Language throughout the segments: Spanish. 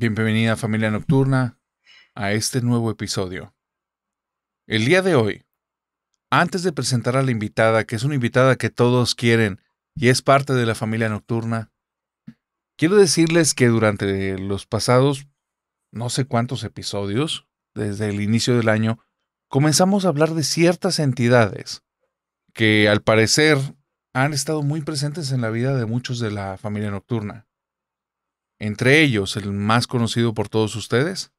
Bienvenida familia nocturna a este nuevo episodio. El día de hoy, antes de presentar a la invitada, que es una invitada que todos quieren y es parte de la familia nocturna, quiero decirles que durante los pasados no sé cuántos episodios, desde el inicio del año, comenzamos a hablar de ciertas entidades que al parecer han estado muy presentes en la vida de muchos de la familia nocturna entre ellos el más conocido por todos ustedes,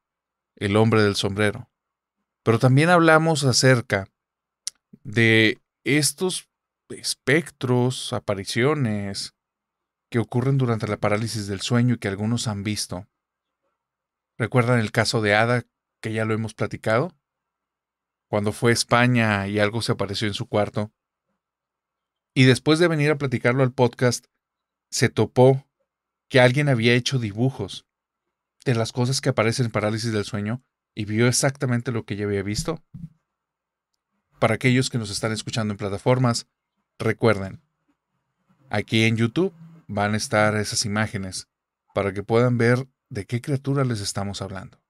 el hombre del sombrero. Pero también hablamos acerca de estos espectros, apariciones que ocurren durante la parálisis del sueño y que algunos han visto. ¿Recuerdan el caso de Ada, que ya lo hemos platicado? Cuando fue a España y algo se apareció en su cuarto. Y después de venir a platicarlo al podcast, se topó que alguien había hecho dibujos de las cosas que aparecen en parálisis del sueño y vio exactamente lo que ella había visto. Para aquellos que nos están escuchando en plataformas, recuerden, aquí en YouTube van a estar esas imágenes para que puedan ver de qué criatura les estamos hablando.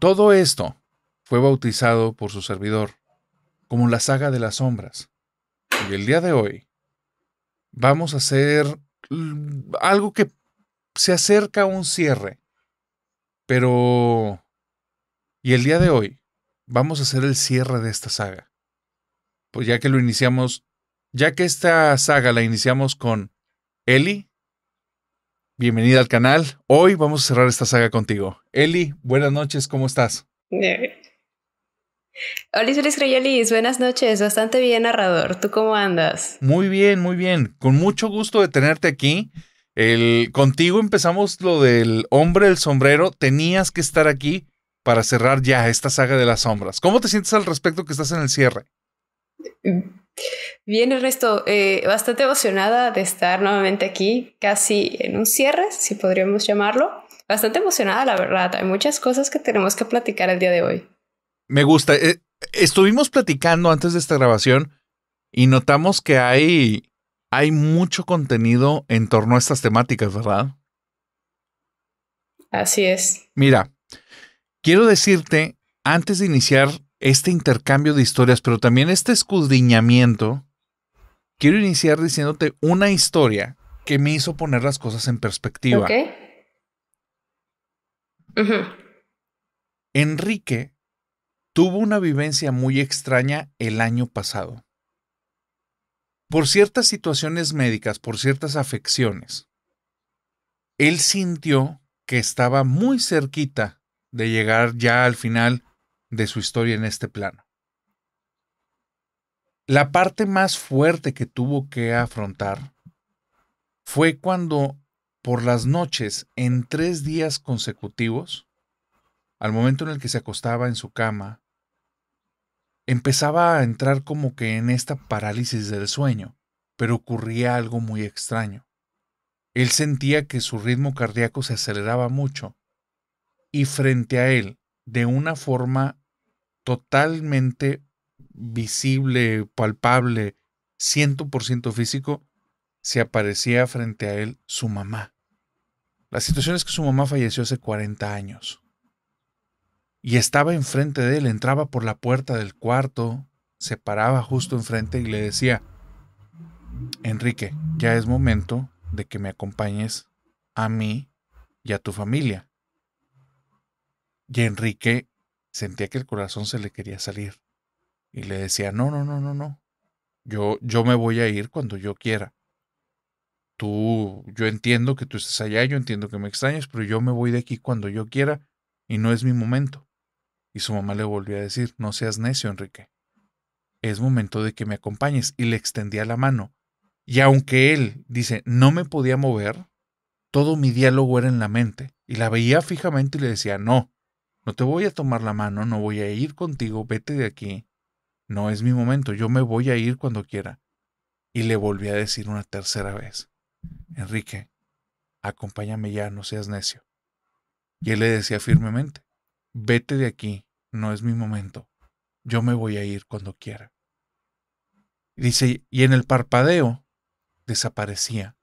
Todo esto fue bautizado por su servidor como la saga de las sombras. Y el día de hoy vamos a hacer algo que se acerca a un cierre. Pero... Y el día de hoy vamos a hacer el cierre de esta saga. Pues ya que lo iniciamos, ya que esta saga la iniciamos con Eli, bienvenida al canal. Hoy vamos a cerrar esta saga contigo. Eli, buenas noches, ¿cómo estás? Eh, Hola, Feliz buenas noches, bastante bien narrador, ¿tú cómo andas? Muy bien, muy bien, con mucho gusto de tenerte aquí. El, contigo empezamos lo del hombre del sombrero, tenías que estar aquí para cerrar ya esta saga de las sombras. ¿Cómo te sientes al respecto que estás en el cierre? Bien, Ernesto, eh, bastante emocionada de estar nuevamente aquí, casi en un cierre, si podríamos llamarlo. Bastante emocionada, la verdad. Hay muchas cosas que tenemos que platicar el día de hoy. Me gusta. Eh, estuvimos platicando antes de esta grabación y notamos que hay, hay mucho contenido en torno a estas temáticas, ¿verdad? Así es. Mira, quiero decirte, antes de iniciar este intercambio de historias, pero también este escudriñamiento, quiero iniciar diciéndote una historia que me hizo poner las cosas en perspectiva. Ok. Enrique tuvo una vivencia muy extraña el año pasado. Por ciertas situaciones médicas, por ciertas afecciones, él sintió que estaba muy cerquita de llegar ya al final de su historia en este plano. La parte más fuerte que tuvo que afrontar fue cuando por las noches, en tres días consecutivos, al momento en el que se acostaba en su cama, empezaba a entrar como que en esta parálisis del sueño, pero ocurría algo muy extraño. Él sentía que su ritmo cardíaco se aceleraba mucho, y frente a él, de una forma totalmente visible, palpable, 100% físico, se aparecía frente a él su mamá. La situación es que su mamá falleció hace 40 años y estaba enfrente de él, entraba por la puerta del cuarto, se paraba justo enfrente y le decía, Enrique, ya es momento de que me acompañes a mí y a tu familia. Y Enrique sentía que el corazón se le quería salir y le decía, no, no, no, no, no, yo, yo me voy a ir cuando yo quiera. Tú, yo entiendo que tú estés allá, yo entiendo que me extrañes, pero yo me voy de aquí cuando yo quiera y no es mi momento. Y su mamá le volvió a decir, no seas necio, Enrique. Es momento de que me acompañes. Y le extendía la mano. Y aunque él, dice, no me podía mover, todo mi diálogo era en la mente. Y la veía fijamente y le decía, no, no te voy a tomar la mano, no voy a ir contigo, vete de aquí. No es mi momento, yo me voy a ir cuando quiera. Y le volví a decir una tercera vez, Enrique, acompáñame ya, no seas necio. Y él le decía firmemente, vete de aquí, no es mi momento, yo me voy a ir cuando quiera. Dice, y en el parpadeo desaparecía,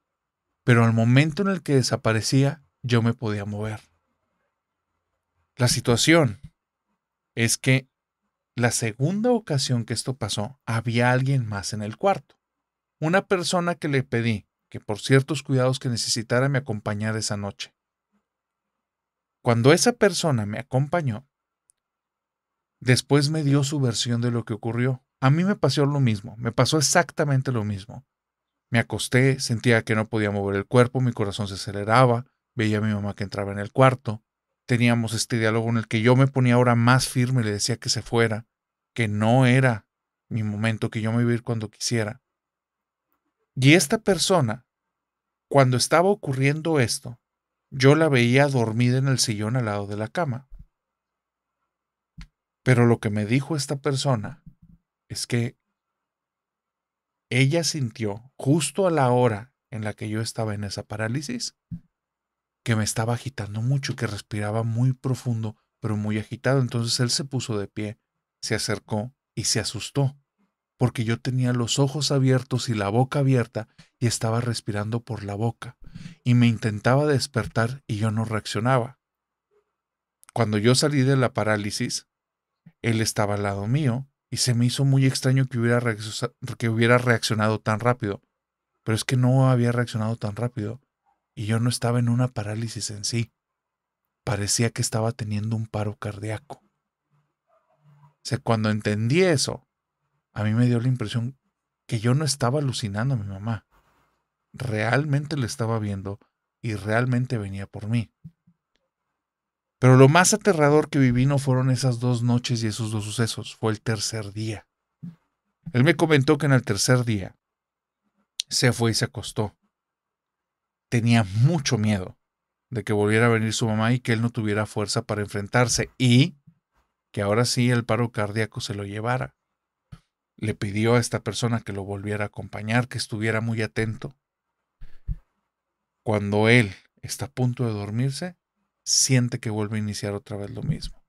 pero al momento en el que desaparecía yo me podía mover. La situación es que la segunda ocasión que esto pasó, había alguien más en el cuarto. Una persona que le pedí que por ciertos cuidados que necesitara me acompañara esa noche. Cuando esa persona me acompañó, después me dio su versión de lo que ocurrió. A mí me pasó lo mismo, me pasó exactamente lo mismo. Me acosté, sentía que no podía mover el cuerpo, mi corazón se aceleraba, veía a mi mamá que entraba en el cuarto. Teníamos este diálogo en el que yo me ponía ahora más firme y le decía que se fuera, que no era mi momento, que yo me iba a ir cuando quisiera. Y esta persona, cuando estaba ocurriendo esto, yo la veía dormida en el sillón al lado de la cama. Pero lo que me dijo esta persona es que ella sintió justo a la hora en la que yo estaba en esa parálisis que me estaba agitando mucho, que respiraba muy profundo, pero muy agitado. Entonces él se puso de pie, se acercó y se asustó porque yo tenía los ojos abiertos y la boca abierta y estaba respirando por la boca, y me intentaba despertar y yo no reaccionaba. Cuando yo salí de la parálisis, él estaba al lado mío y se me hizo muy extraño que hubiera, que hubiera reaccionado tan rápido, pero es que no había reaccionado tan rápido y yo no estaba en una parálisis en sí, parecía que estaba teniendo un paro cardíaco. O cuando entendí eso, a mí me dio la impresión que yo no estaba alucinando a mi mamá. Realmente le estaba viendo y realmente venía por mí. Pero lo más aterrador que viví no fueron esas dos noches y esos dos sucesos, fue el tercer día. Él me comentó que en el tercer día se fue y se acostó. Tenía mucho miedo de que volviera a venir su mamá y que él no tuviera fuerza para enfrentarse y que ahora sí el paro cardíaco se lo llevara le pidió a esta persona que lo volviera a acompañar, que estuviera muy atento. Cuando él está a punto de dormirse, siente que vuelve a iniciar otra vez lo mismo.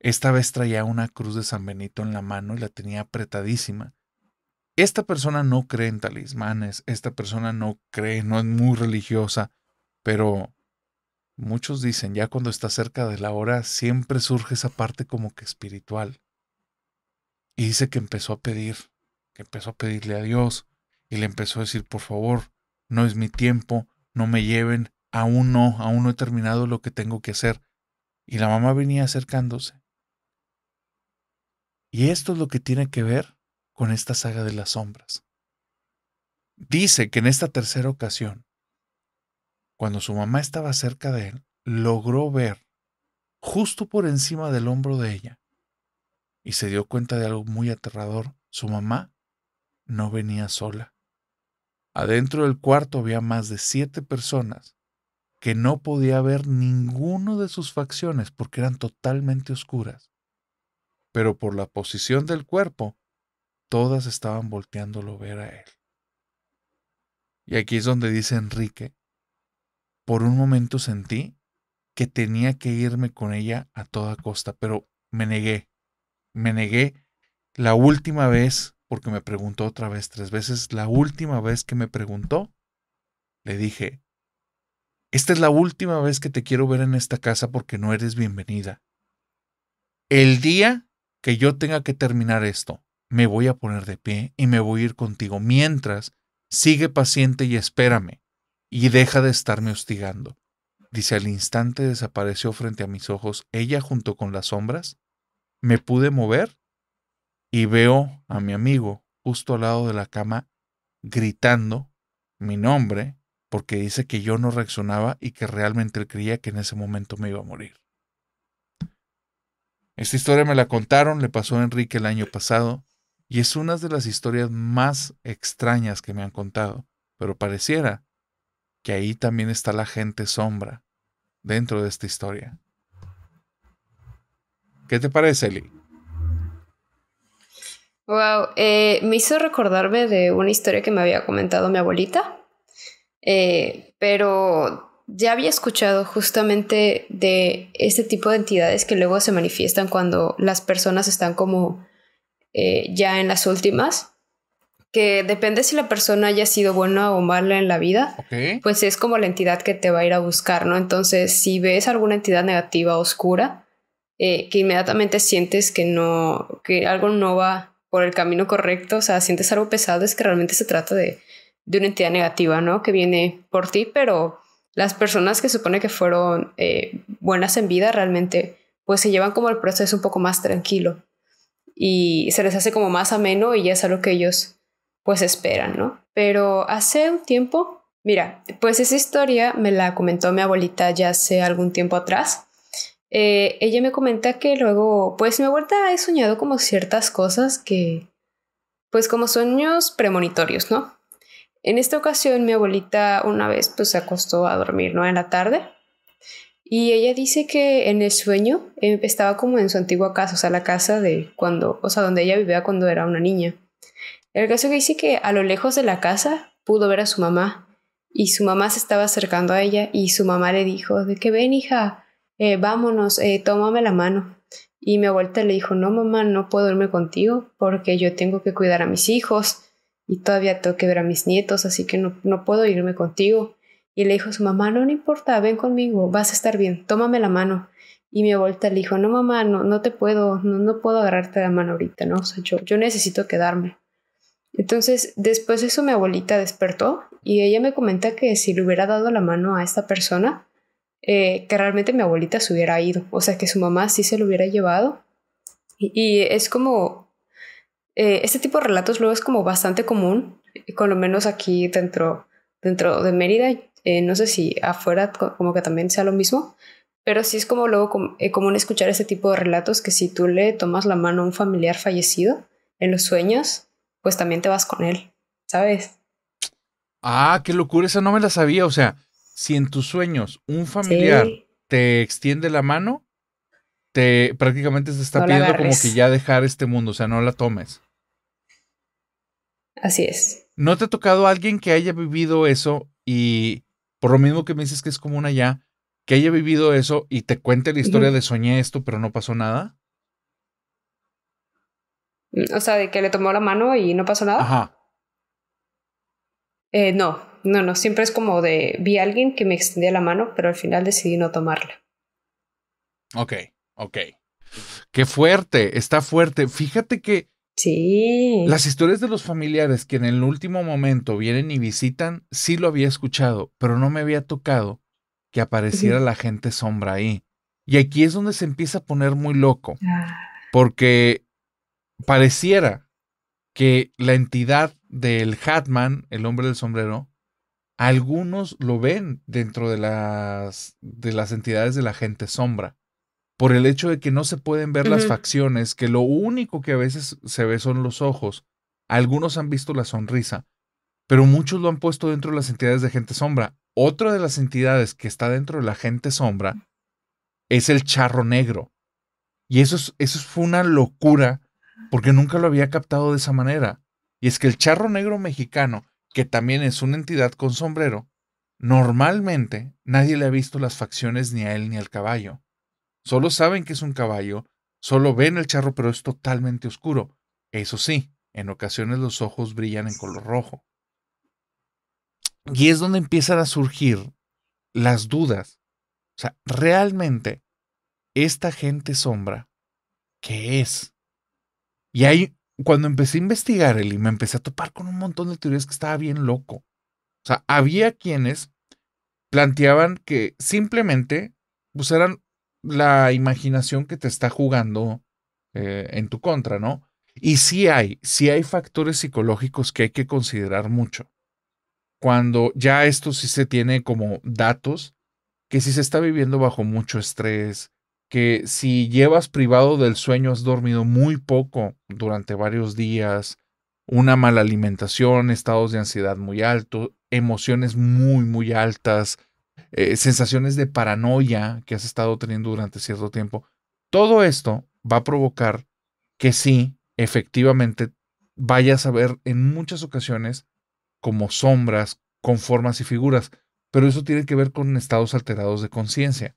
Esta vez traía una cruz de San Benito en la mano y la tenía apretadísima. Esta persona no cree en talismanes, esta persona no cree, no es muy religiosa, pero muchos dicen, ya cuando está cerca de la hora, siempre surge esa parte como que espiritual. Y dice que empezó a pedir, que empezó a pedirle a Dios y le empezó a decir, por favor, no es mi tiempo, no me lleven, aún no, aún no he terminado lo que tengo que hacer. Y la mamá venía acercándose. Y esto es lo que tiene que ver con esta saga de las sombras. Dice que en esta tercera ocasión, cuando su mamá estaba cerca de él, logró ver, justo por encima del hombro de ella, y se dio cuenta de algo muy aterrador. Su mamá no venía sola. Adentro del cuarto había más de siete personas que no podía ver ninguno de sus facciones porque eran totalmente oscuras. Pero por la posición del cuerpo, todas estaban volteándolo ver a él. Y aquí es donde dice Enrique, por un momento sentí que tenía que irme con ella a toda costa, pero me negué me negué la última vez, porque me preguntó otra vez tres veces, la última vez que me preguntó, le dije, esta es la última vez que te quiero ver en esta casa porque no eres bienvenida. El día que yo tenga que terminar esto, me voy a poner de pie y me voy a ir contigo. Mientras, sigue paciente y espérame, y deja de estarme hostigando. Dice, al instante desapareció frente a mis ojos, ella junto con las sombras, me pude mover y veo a mi amigo justo al lado de la cama gritando mi nombre porque dice que yo no reaccionaba y que realmente él creía que en ese momento me iba a morir. Esta historia me la contaron, le pasó a Enrique el año pasado y es una de las historias más extrañas que me han contado, pero pareciera que ahí también está la gente sombra dentro de esta historia. ¿Qué te parece, Eli? Wow, eh, me hizo recordarme de una historia que me había comentado mi abuelita, eh, pero ya había escuchado justamente de este tipo de entidades que luego se manifiestan cuando las personas están como eh, ya en las últimas, que depende si la persona haya sido buena o mala en la vida, pues es como la entidad que te va a ir a buscar, ¿no? Entonces, si ves alguna entidad negativa, oscura, eh, que inmediatamente sientes que no, que algo no va por el camino correcto, o sea, sientes algo pesado, es que realmente se trata de, una entidad negativa, ¿no? Que viene por ti, pero las personas que supone que fueron eh, buenas en vida realmente, pues se llevan como el proceso un poco más tranquilo y se les hace como más ameno y ya es algo que ellos pues esperan, ¿no? Pero hace un tiempo, mira, pues esa historia me la comentó mi abuelita ya hace algún tiempo atrás eh, ella me comenta que luego, pues mi abuelita ha soñado como ciertas cosas que, pues como sueños premonitorios, ¿no? En esta ocasión mi abuelita una vez pues se acostó a dormir, ¿no? En la tarde. Y ella dice que en el sueño em, estaba como en su antigua casa, o sea, la casa de cuando, o sea, donde ella vivía cuando era una niña. El caso que dice que a lo lejos de la casa pudo ver a su mamá y su mamá se estaba acercando a ella y su mamá le dijo de qué ven hija, eh, vámonos, eh, tómame la mano. Y mi abuelita le dijo, no, mamá, no puedo irme contigo porque yo tengo que cuidar a mis hijos y todavía tengo que ver a mis nietos, así que no, puedo irme contigo. Y le dijo su mamá, no, no importa, ven conmigo, vas a estar bien, tómame la mano. Y mi abuelita le dijo, no, mamá, no, no te puedo, no, no puedo agarrarte la mano ahorita, ¿no? Sancho, yo, yo necesito quedarme. Entonces, después de eso, mi abuelita despertó y ella me comenta que si le hubiera dado la mano a esta persona, eh, que realmente mi abuelita se hubiera ido, o sea, que su mamá sí se lo hubiera llevado. Y, es como, eh, este tipo de relatos luego es como bastante común, con lo menos aquí dentro, dentro de Mérida, eh, no sé si afuera como que también sea lo mismo, pero sí es como luego común escuchar este tipo de relatos que si tú le tomas la mano a un familiar fallecido en los sueños, pues también te vas con él, ¿sabes? Ah, qué locura, esa no me la sabía, o sea, si en tus sueños un familiar te extiende la mano, te prácticamente se está pidiendo como que ya dejar este mundo, o sea, no la tomes. Así es. ¿No te ha tocado alguien que haya vivido eso y por lo mismo que me dices que es como una ya, que haya vivido eso y te cuente la historia de soñé esto, pero no pasó nada? O sea, de que le tomó la mano y no pasó nada. Ajá. Eh, no, no, no, siempre es como de, vi a alguien que me extendía la mano, pero al final decidí no tomarla. Ok, ok. Qué fuerte, está fuerte. Fíjate que... Sí. Las historias de los familiares que en el último momento vienen y visitan, sí lo había escuchado, pero no me había tocado que apareciera la gente sombra ahí. Y aquí es donde se empieza a poner muy loco, ah. porque pareciera que la entidad del Hatman, el hombre del sombrero, algunos lo ven dentro de las, de las entidades de la gente sombra, por el hecho de que no se pueden ver las facciones, que lo único que a veces se ve son los ojos. Algunos han visto la sonrisa, pero muchos lo han puesto dentro de las entidades de gente sombra. Otra de las entidades que está dentro de la gente sombra es el charro negro. Y eso, eso fue una locura porque nunca lo había captado de esa manera. Y es que el charro negro mexicano que también es una entidad con sombrero, normalmente nadie le ha visto las facciones ni a él ni al caballo. Solo saben que es un caballo, solo ven el charro pero es totalmente oscuro. Eso sí, en ocasiones los ojos brillan en color rojo. Y es donde empiezan a surgir las dudas. O sea, realmente, esta gente sombra, ¿qué es? Y hay cuando empecé a investigar, él y me empecé a topar con un montón de teorías que estaba bien loco. O sea, había quienes planteaban que simplemente usaran pues, la imaginación que te está jugando eh, en tu contra, ¿no? Y sí hay, sí hay factores psicológicos que hay que considerar mucho. Cuando ya esto sí se tiene como datos, que si se está viviendo bajo mucho estrés, que si llevas privado del sueño, has dormido muy poco durante varios días, una mala alimentación, estados de ansiedad muy altos, emociones muy, muy altas, eh, sensaciones de paranoia que has estado teniendo durante cierto tiempo, todo esto va a provocar que sí, efectivamente, vayas a ver en muchas ocasiones como sombras, con formas y figuras, pero eso tiene que ver con estados alterados de conciencia.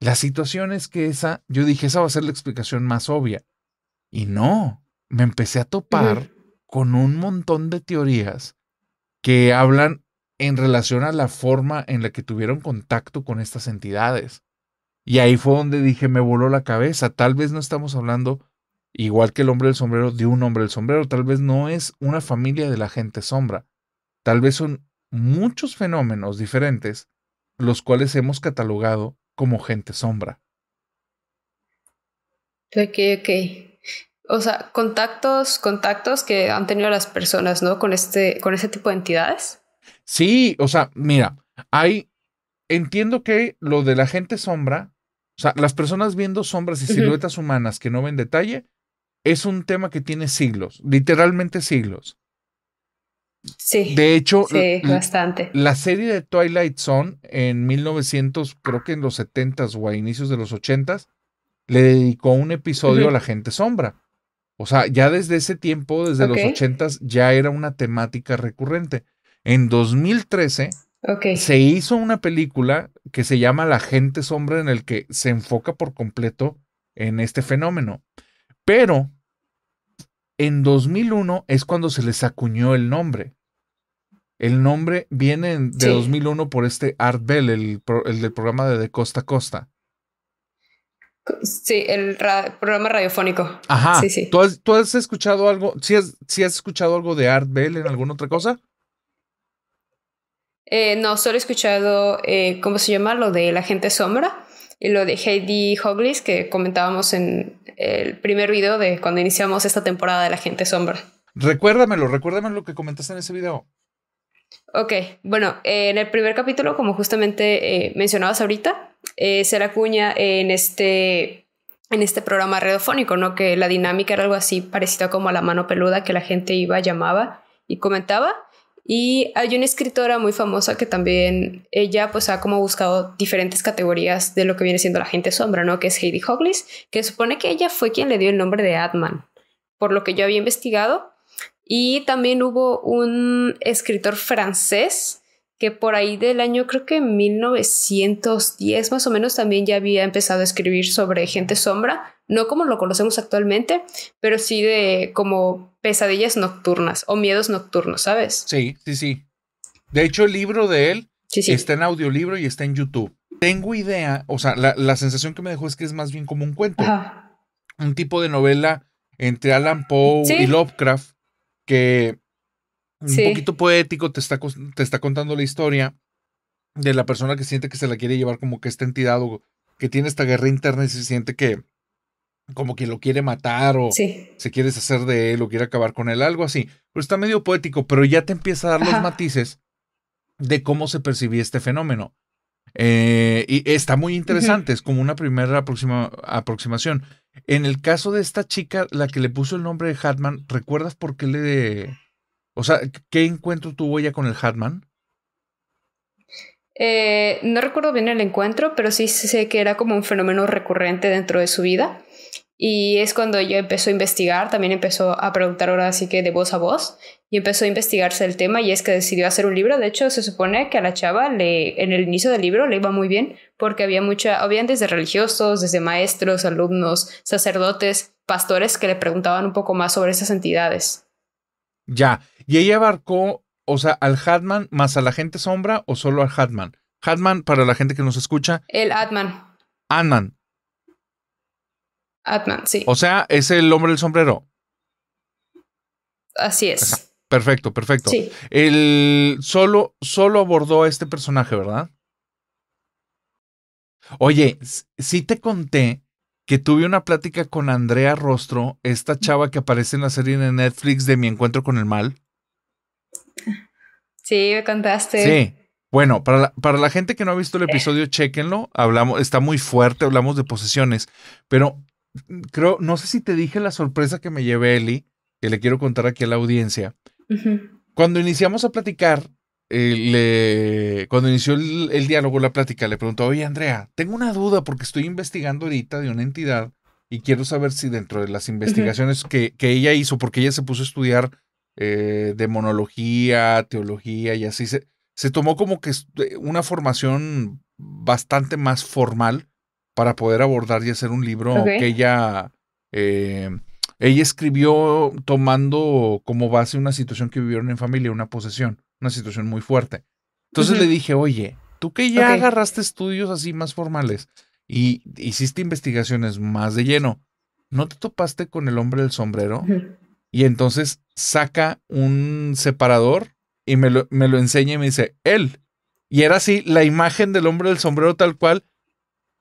La situación es que esa, yo dije, esa va a ser la explicación más obvia. Y no, me empecé a topar con un montón de teorías que hablan en relación a la forma en la que tuvieron contacto con estas entidades. Y ahí fue donde dije, me voló la cabeza, tal vez no estamos hablando, igual que el hombre del sombrero, de un hombre del sombrero, tal vez no es una familia de la gente sombra, tal vez son muchos fenómenos diferentes los cuales hemos catalogado como gente sombra. Ok, ok. O sea, contactos, contactos que han tenido las personas, ¿no? Con este, con ese tipo de entidades. Sí, o sea, mira, hay, entiendo que lo de la gente sombra, o sea, las personas viendo sombras y siluetas humanas que no ven detalle, es un tema que tiene siglos, literalmente siglos. Sí. De hecho, bastante. la serie de Twilight Zone en 1900, creo que en los 70s o a inicios de los 80s, le dedicó un episodio a la gente sombra. O sea, ya desde ese tiempo, desde los 80s, ya era una temática recurrente. En 2013 se hizo una película que se llama La gente sombra en el que se enfoca por completo en este fenómeno. Pero en 2001 es cuando se les acuñó el nombre. El nombre viene de 2001 por este Art Bell, el, del programa de Costa a Costa. Sí, el programa radiofónico. Ajá. Sí, sí. ¿Tú, has, escuchado algo? ¿sí has, has, escuchado algo de Art Bell en alguna otra cosa? Eh, no, solo he escuchado, eh, ¿cómo se llama? Lo de la gente sombra lo de Heidi Hoglis que comentábamos en el primer video de cuando iniciamos esta temporada de La Gente Sombra. Recuérdamelo, recuérdamelo lo que comentaste en ese video. Ok, bueno, en el primer capítulo, como justamente eh, mencionabas ahorita, eh, se cuña en este, en este programa radiofónico, ¿no? Que la dinámica era algo así parecido como a la mano peluda que la gente iba, llamaba y comentaba. Y hay una escritora muy famosa que también ella pues ha como buscado diferentes categorías de lo que viene siendo la gente sombra, ¿no? Que es Heidi Hoglis, que supone que ella fue quien le dio el nombre de Atman, por lo que yo había investigado. Y también hubo un escritor francés que por ahí del año creo que 1910 más o menos también ya había empezado a escribir sobre gente sombra no como lo conocemos actualmente, pero sí de como pesadillas nocturnas o miedos nocturnos, ¿sabes? Sí, sí, sí. De hecho, el libro de él está en audiolibro y está en YouTube. Tengo idea, o sea, la, sensación que me dejó es que es más bien como un cuento. Un tipo de novela entre Alan Poe y Lovecraft que un poquito poético te está, te está contando la historia de la persona que siente que se la quiere llevar como que esta entidad o que tiene esta guerra interna y se siente que, como que lo quiere matar o se quiere deshacer de él o quiere acabar con él, algo así. Pero está medio poético, pero ya te empieza a dar los matices de cómo se percibía este fenómeno. Eh, y está muy interesante, es como una primera aproximación. En el caso de esta chica, la que le puso el nombre de Hatman, ¿recuerdas por qué le... O sea, ¿qué encuentro tuvo ella con el Hatman? Eh, no recuerdo bien el encuentro, pero sí sé que era como un fenómeno recurrente dentro de su vida. Y es cuando yo empezó a investigar, también empezó a preguntar ahora así que de voz a voz y empezó a investigarse el tema y es que decidió hacer un libro. De hecho, se supone que a la chava le, en el inicio del libro le iba muy bien porque había mucha, habían desde religiosos, desde maestros, alumnos, sacerdotes, pastores que le preguntaban un poco más sobre esas entidades. Ya, y ella abarcó, o sea, al Hatman más a la gente sombra o solo al Hatman. Hatman para la gente que nos escucha. El Hatman. Hatman, Atman, sí. O sea, es el hombre del sombrero. Así es. Perfecto, perfecto. Sí. El solo, solo abordó a este personaje, ¿verdad? Oye, sí te conté que tuve una plática con Andrea Rostro, esta chava que aparece en la serie de Netflix de Mi Encuentro con el Mal. Sí, me contaste. Sí. Bueno, para la, para la gente que no ha visto el eh. episodio, chéquenlo. Hablamos, está muy fuerte, hablamos de posesiones, pero creo, no sé si te dije la sorpresa que me llevé Eli, que le quiero contar aquí a la audiencia. Cuando iniciamos a platicar, eh, le, cuando inició el, diálogo, la plática, le preguntó, oye Andrea, tengo una duda porque estoy investigando ahorita de una entidad y quiero saber si dentro de las investigaciones que, ella hizo, porque ella se puso a estudiar eh, demonología, teología y así, se, se tomó como que eh, una formación bastante más formal para poder abordar y hacer un libro que ella, eh, ella escribió tomando como base una situación que vivieron en familia, una posesión, una situación muy fuerte. Entonces le dije, oye, tú que ya agarraste estudios así más formales y hiciste investigaciones más de lleno, ¿no te topaste con el hombre del sombrero? Y entonces saca un separador y me lo, me lo enseña y me dice, él. Y era así la imagen del hombre del sombrero tal cual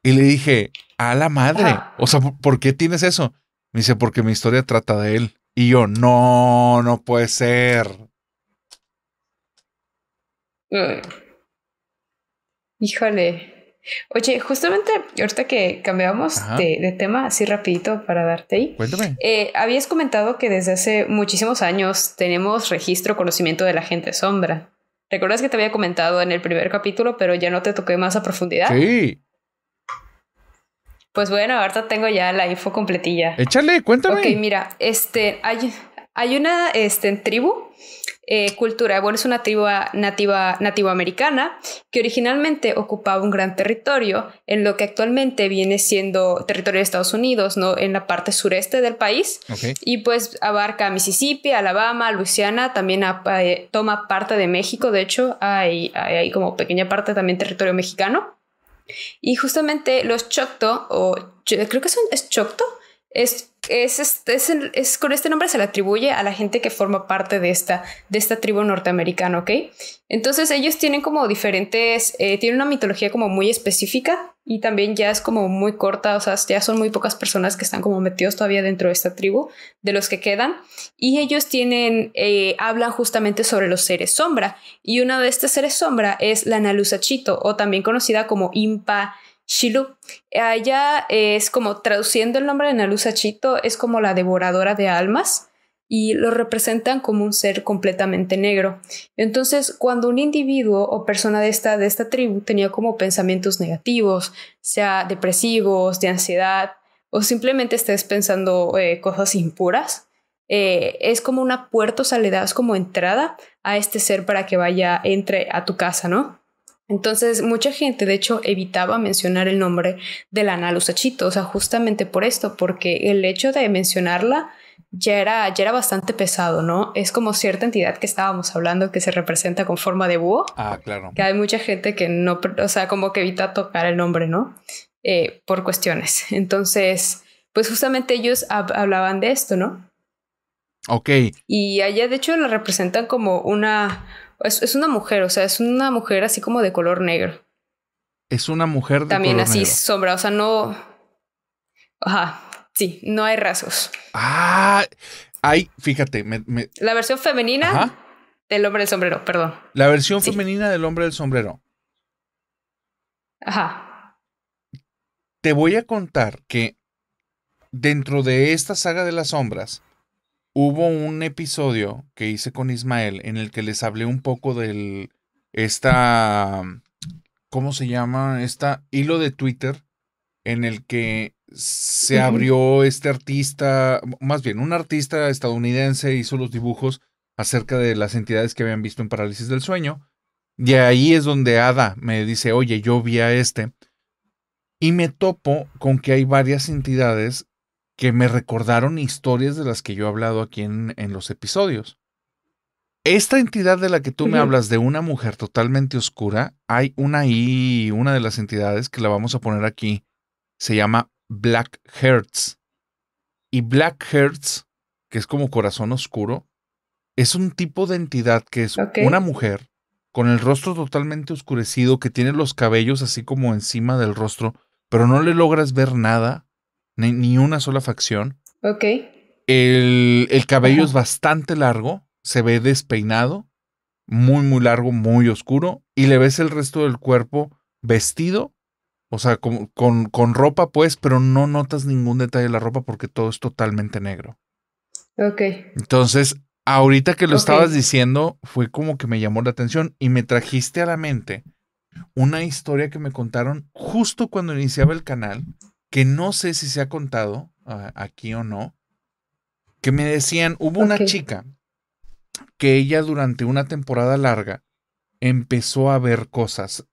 y le dije, a la madre, o sea, ¿por qué tienes eso? Me dice, porque mi historia trata de él. Y yo, no, no puede ser. Mm. Híjole. Oye, justamente ahorita que cambiamos de, tema, así rapidito para darte ahí. Cuéntame. Eh, habías comentado que desde hace muchísimos años tenemos registro, conocimiento de la gente sombra. ¿Recuerdas que te había comentado en el primer capítulo, pero ya no te toqué más a profundidad? Sí. Pues bueno, ahorita tengo ya la info completilla. Échale, cuéntame. Ok, mira, este, hay, hay una este, tribu eh, cultura. Bueno, es una tribu nativa, nativa americana que originalmente ocupaba un gran territorio en lo que actualmente viene siendo territorio de Estados Unidos, ¿no? En la parte sureste del país. Y pues abarca Mississippi, Alabama, Luisiana, también eh, toma parte de México, de hecho, hay, hay como pequeña parte también territorio mexicano. Y justamente los Chocto, o creo que es, es Chocto, es es, con este nombre se le atribuye a la gente que forma parte de esta, de esta tribu norteamericana, ¿ok? Entonces ellos tienen como diferentes, eh, tienen una mitología como muy específica y también ya es como muy corta, o sea, ya son muy pocas personas que están como metidos todavía dentro de esta tribu, de los que quedan, y ellos tienen, eh, hablan justamente sobre los seres sombra, y una de estos seres sombra es la Chito, o también conocida como Impa Shilu. Allá es como traduciendo el nombre de Chito, es como la devoradora de almas, y lo representan como un ser completamente negro. Entonces, cuando un individuo o persona de esta, de esta tribu tenía como pensamientos negativos, sea depresivos, de ansiedad, o simplemente estés pensando eh, cosas impuras, eh, es como una puerta, o sea, le das como entrada a este ser para que vaya, entre a tu casa, ¿no? Entonces, mucha gente, de hecho, evitaba mencionar el nombre de la Naluzachito. o sea, justamente por esto, porque el hecho de mencionarla ya era, ya era bastante pesado, ¿no? Es como cierta entidad que estábamos hablando que se representa con forma de búho. Ah, claro. Que hay mucha gente que no, o sea, como que evita tocar el nombre, ¿no? Eh, por cuestiones. Entonces, pues justamente ellos hablaban de esto, ¿no? Ok. Y allá, de hecho, la representan como una. Es, una mujer, o sea, es una mujer así como de color negro. Es una mujer de También así sombra, o sea, no. Ajá, Sí, no hay razos. Ah, hay, fíjate, la versión femenina del hombre del sombrero, perdón. La versión femenina del hombre del sombrero. Ajá. Te voy a contar que dentro de esta saga de las sombras hubo un episodio que hice con Ismael en el que les hablé un poco del esta ¿cómo se llama? esta hilo de Twitter en el que se abrió este artista, más bien un artista estadounidense hizo los dibujos acerca de las entidades que habían visto en Parálisis del Sueño. Y ahí es donde Ada me dice, oye, yo vi a este. Y me topo con que hay varias entidades que me recordaron historias de las que yo he hablado aquí en, los episodios. Esta entidad de la que tú me hablas, de una mujer totalmente oscura, hay una y una de las entidades que la vamos a poner aquí, se llama Black Hearts. Y Black Hearts, que es como corazón oscuro, es un tipo de entidad que es una mujer con el rostro totalmente oscurecido, que tiene los cabellos así como encima del rostro, pero no le logras ver nada, ni, una sola facción. Ok. El, cabello es bastante largo, se ve despeinado, muy, muy largo, muy oscuro, y le ves el resto del cuerpo vestido o sea, con, con, ropa, pues, pero no notas ningún detalle de la ropa porque todo es totalmente negro. Ok. Entonces, ahorita que lo estabas diciendo, fue como que me llamó la atención y me trajiste a la mente una historia que me contaron justo cuando iniciaba el canal, que no sé si se ha contado aquí o no, que me decían, hubo una chica que ella durante una temporada larga empezó a ver cosas.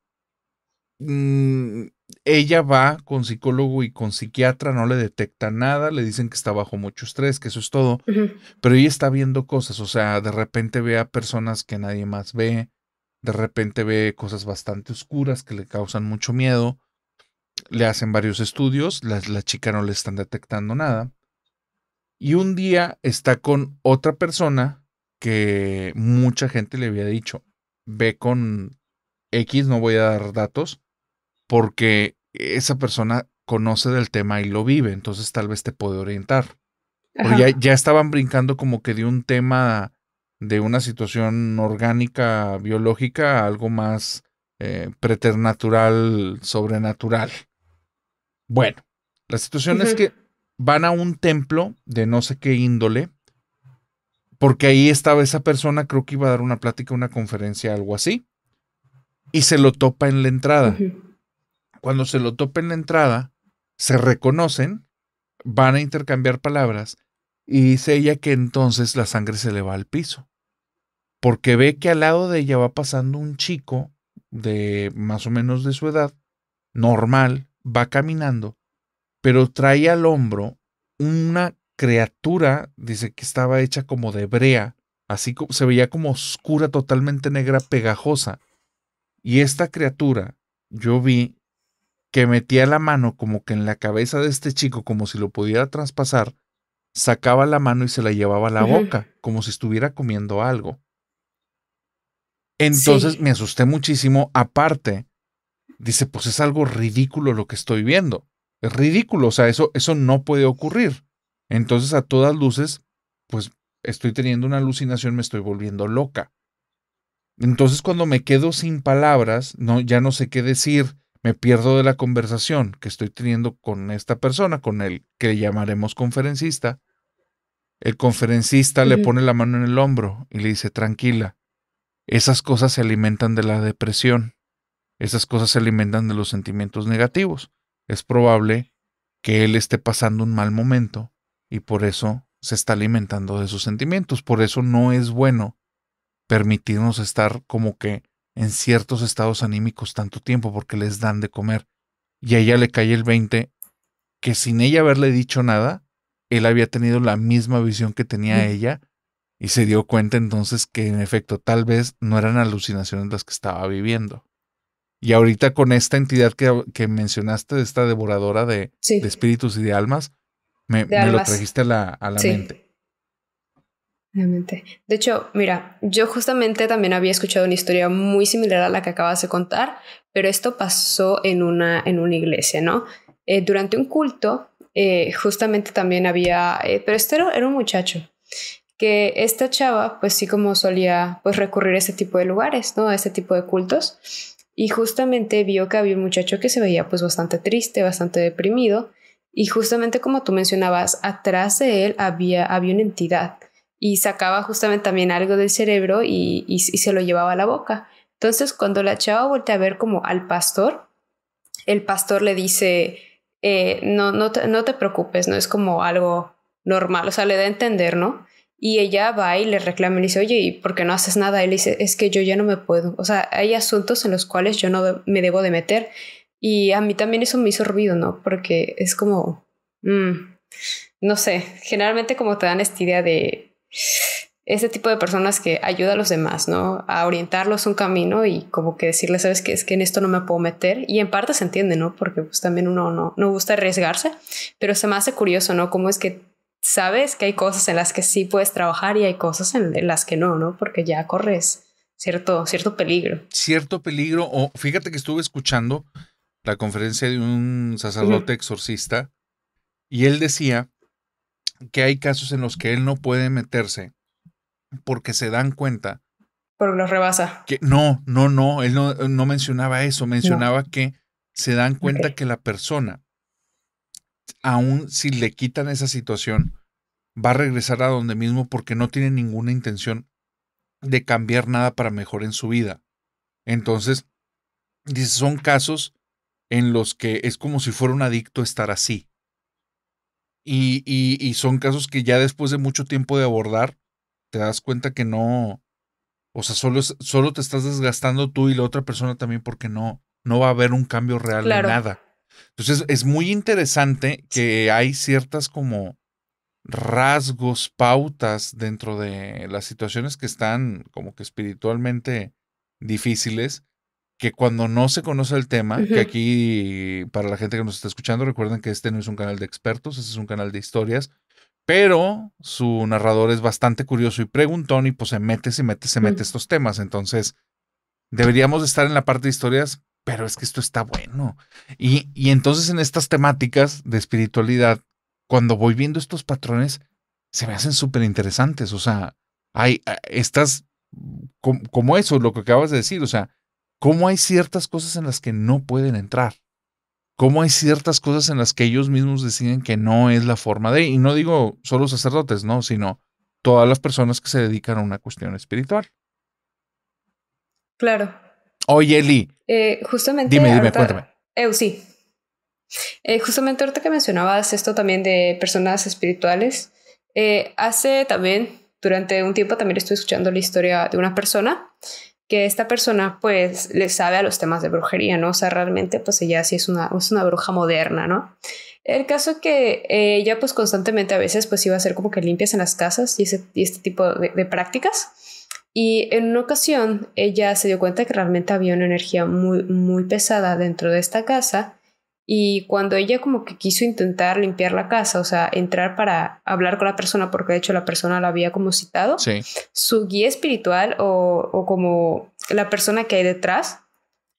Mm, ella va con psicólogo y con psiquiatra, no le detecta nada, le dicen que está bajo mucho estrés, que eso es todo, pero ella está viendo cosas, o sea, de repente ve a personas que nadie más ve, de repente ve cosas bastante oscuras que le causan mucho miedo, le hacen varios estudios, la, la chica no le están detectando nada, y un día está con otra persona que mucha gente le había dicho, ve con X, no voy a dar datos, porque esa persona conoce del tema y lo vive, entonces tal vez te puede orientar. ya, estaban brincando como que de un tema de una situación orgánica, biológica, a algo más eh, preternatural, sobrenatural. Bueno, la situación es que van a un templo de no sé qué índole, porque ahí estaba esa persona, creo que iba a dar una plática, una conferencia, algo así, y se lo topa en la entrada. Cuando se lo tope en la entrada, se reconocen, van a intercambiar palabras y dice ella que entonces la sangre se le va al piso. Porque ve que al lado de ella va pasando un chico de más o menos de su edad, normal, va caminando, pero trae al hombro una criatura, dice que estaba hecha como de brea, así como se veía como oscura, totalmente negra, pegajosa. Y esta criatura, yo vi que metía la mano como que en la cabeza de este chico, como si lo pudiera traspasar, sacaba la mano y se la llevaba a la boca, como si estuviera comiendo algo. Entonces me asusté muchísimo. Aparte, dice, pues es algo ridículo lo que estoy viendo. Es ridículo, o sea, eso, eso no puede ocurrir. Entonces, a todas luces, pues estoy teniendo una alucinación, me estoy volviendo loca. Entonces, cuando me quedo sin palabras, no, ya no sé qué decir, me pierdo de la conversación que estoy teniendo con esta persona, con el que llamaremos conferencista. El conferencista le pone la mano en el hombro y le dice, tranquila, esas cosas se alimentan de la depresión, esas cosas se alimentan de los sentimientos negativos. Es probable que él esté pasando un mal momento y por eso se está alimentando de sus sentimientos. Por eso no es bueno permitirnos estar como que en ciertos estados anímicos tanto tiempo porque les dan de comer. Y a ella le cae el 20 que sin ella haberle dicho nada, él había tenido la misma visión que tenía ella y se dio cuenta entonces que en efecto tal vez no eran alucinaciones las que estaba viviendo. Y ahorita con esta entidad que, que mencionaste, esta devoradora de, espíritus y de almas, me, lo trajiste a la, a la mente. De hecho, mira, yo justamente también había escuchado una historia muy similar a la que acabas de contar, pero esto pasó en una, en una iglesia, ¿no? Eh, durante un culto, eh, justamente también había, eh, pero este era, un muchacho, que esta chava, pues sí como solía, pues recurrir a este tipo de lugares, ¿no? A este tipo de cultos. Y justamente vio que había un muchacho que se veía pues bastante triste, bastante deprimido. Y justamente como tú mencionabas, atrás de él había, había una entidad y sacaba justamente también algo del cerebro y, se lo llevaba a la boca. Entonces, cuando la chava voltea a ver como al pastor, el pastor le dice, eh, no, no, te, no te preocupes, no es como algo normal, o sea, le da a entender, ¿no? Y ella va y le reclama y le dice, oye, ¿y por qué no haces nada? él dice, es que yo ya no me puedo. O sea, hay asuntos en los cuales yo no me debo de meter. Y a mí también eso me hizo ruido, ¿no? Porque es como, mm, no sé, generalmente como te dan esta idea de ese tipo de personas que ayuda a los demás, ¿no? A orientarlos un camino y como que decirles, sabes que es que en esto no me puedo meter. Y en parte se entiende, ¿no? Porque pues también uno no, no gusta arriesgarse, pero se me hace curioso, ¿no? Cómo es que sabes que hay cosas en las que sí puedes trabajar y hay cosas en, las que no, ¿no? Porque ya corres cierto, cierto peligro. Cierto peligro. O fíjate que estuve escuchando la conferencia de un sacerdote exorcista y él decía que hay casos en los que él no puede meterse porque se dan cuenta. Pero lo rebasa. Que, no, no, no, él no, no mencionaba eso, mencionaba que se dan cuenta que la persona, aun si le quitan esa situación, va a regresar a donde mismo porque no tiene ninguna intención de cambiar nada para mejor en su vida. Entonces, son casos en los que es como si fuera un adicto estar así. Y, y, son casos que ya después de mucho tiempo de abordar, te das cuenta que no, o sea, solo, solo te estás desgastando tú y la otra persona también porque no, no va a haber un cambio real en nada. Entonces es muy interesante que hay ciertas como rasgos, pautas dentro de las situaciones que están como que espiritualmente difíciles que cuando no se conoce el tema, que aquí para la gente que nos está escuchando, recuerden que este no es un canal de expertos, este es un canal de historias, pero su narrador es bastante curioso y preguntón y pues se mete, se mete, se mete mm. estos temas. Entonces, deberíamos estar en la parte de historias, pero es que esto está bueno. Y, y entonces en estas temáticas de espiritualidad, cuando voy viendo estos patrones, se me hacen súper interesantes. O sea, hay eh, estas mm, como, como eso, lo que acabas de decir, o sea, cómo hay ciertas cosas en las que no pueden entrar, cómo hay ciertas cosas en las que ellos mismos deciden que no es la forma de, y no digo solo sacerdotes, no, sino todas las personas que se dedican a una cuestión espiritual. Claro. Oye, Eli. Eh, justamente. Dime, dime, cuéntame. Eh, sí. Eh, justamente ahorita que mencionabas esto también de personas espirituales, eh, hace también, durante un tiempo también estoy escuchando la historia de una persona que esta persona pues le sabe a los temas de brujería, ¿no? O sea, realmente pues ella sí es una, bruja moderna, ¿no? El caso que eh, ella pues constantemente a veces pues iba a hacer como que limpias en las casas y, este tipo de, de, prácticas. Y en una ocasión ella se dio cuenta que realmente había una energía muy, muy pesada dentro de esta casa y cuando ella como que quiso intentar limpiar la casa, o sea, entrar para hablar con la persona, porque de hecho la persona la había como citado, su guía espiritual o, como la persona que hay detrás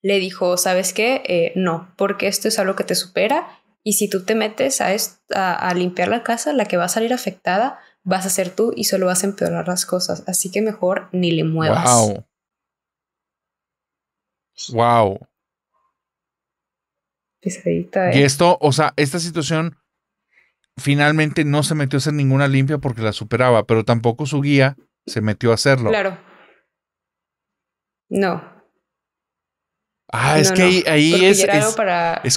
le dijo, ¿sabes qué? Eh, no, porque esto es algo que te supera y si tú te metes a, limpiar la casa, la que va a salir afectada vas a ser tú y solo vas a empeorar las cosas, así que mejor ni le muevas. Wow. Wow. Y eh. esto, o sea, esta situación finalmente no se metió a hacer ninguna limpia porque la superaba, pero tampoco su guía se metió a hacerlo. Claro. No. Ah, es que ahí, es,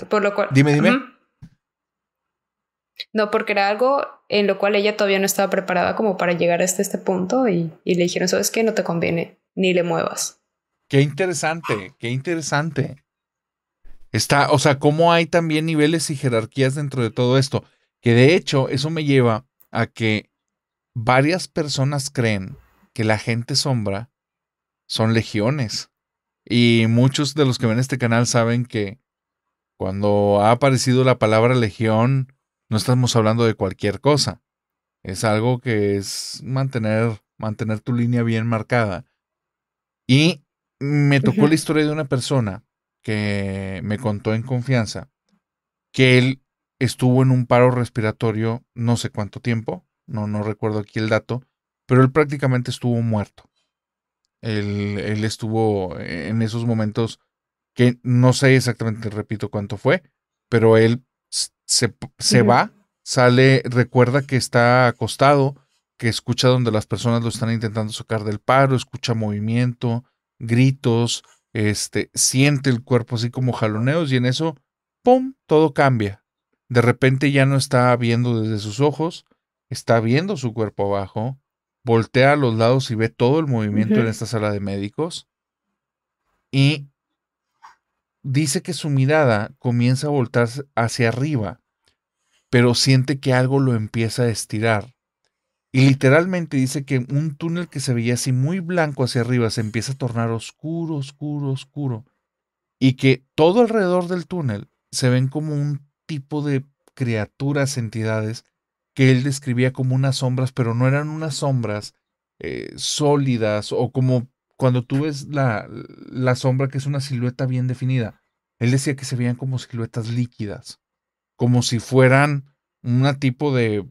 por lo cual. Dime, dime. No, porque era algo en lo cual ella todavía no estaba preparada como para llegar hasta este punto y, le dijeron, sabes que no te conviene, ni le muevas. Qué interesante, qué interesante. Está, o sea, cómo hay también niveles y jerarquías dentro de todo esto. Que de hecho, eso me lleva a que varias personas creen que la gente sombra son legiones. Y muchos de los que ven este canal saben que cuando ha aparecido la palabra legión, no estamos hablando de cualquier cosa. Es algo que es mantener, mantener tu línea bien marcada. Y me tocó la historia de una persona que me contó en confianza que él estuvo en un paro respiratorio no sé cuánto tiempo, no, no recuerdo aquí el dato, pero él prácticamente estuvo muerto. Él, él estuvo en esos momentos que no sé exactamente, repito, cuánto fue, pero él se, va, sale, recuerda que está acostado, que escucha donde las personas lo están intentando sacar del paro, escucha movimiento, gritos, este, siente el cuerpo así como jaloneos y en eso, ¡pum!, todo cambia. De repente ya no está viendo desde sus ojos, está viendo su cuerpo abajo, voltea a los lados y ve todo el movimiento en esta sala de médicos y dice que su mirada comienza a voltar hacia arriba, pero siente que algo lo empieza a estirar y literalmente dice que un túnel que se veía así muy blanco hacia arriba se empieza a tornar oscuro, oscuro, oscuro. Y que todo alrededor del túnel se ven como un tipo de criaturas, entidades, que él describía como unas sombras, pero no eran unas sombras eh, sólidas o como cuando tú ves la, la sombra que es una silueta bien definida. Él decía que se veían como siluetas líquidas, como si fueran una tipo de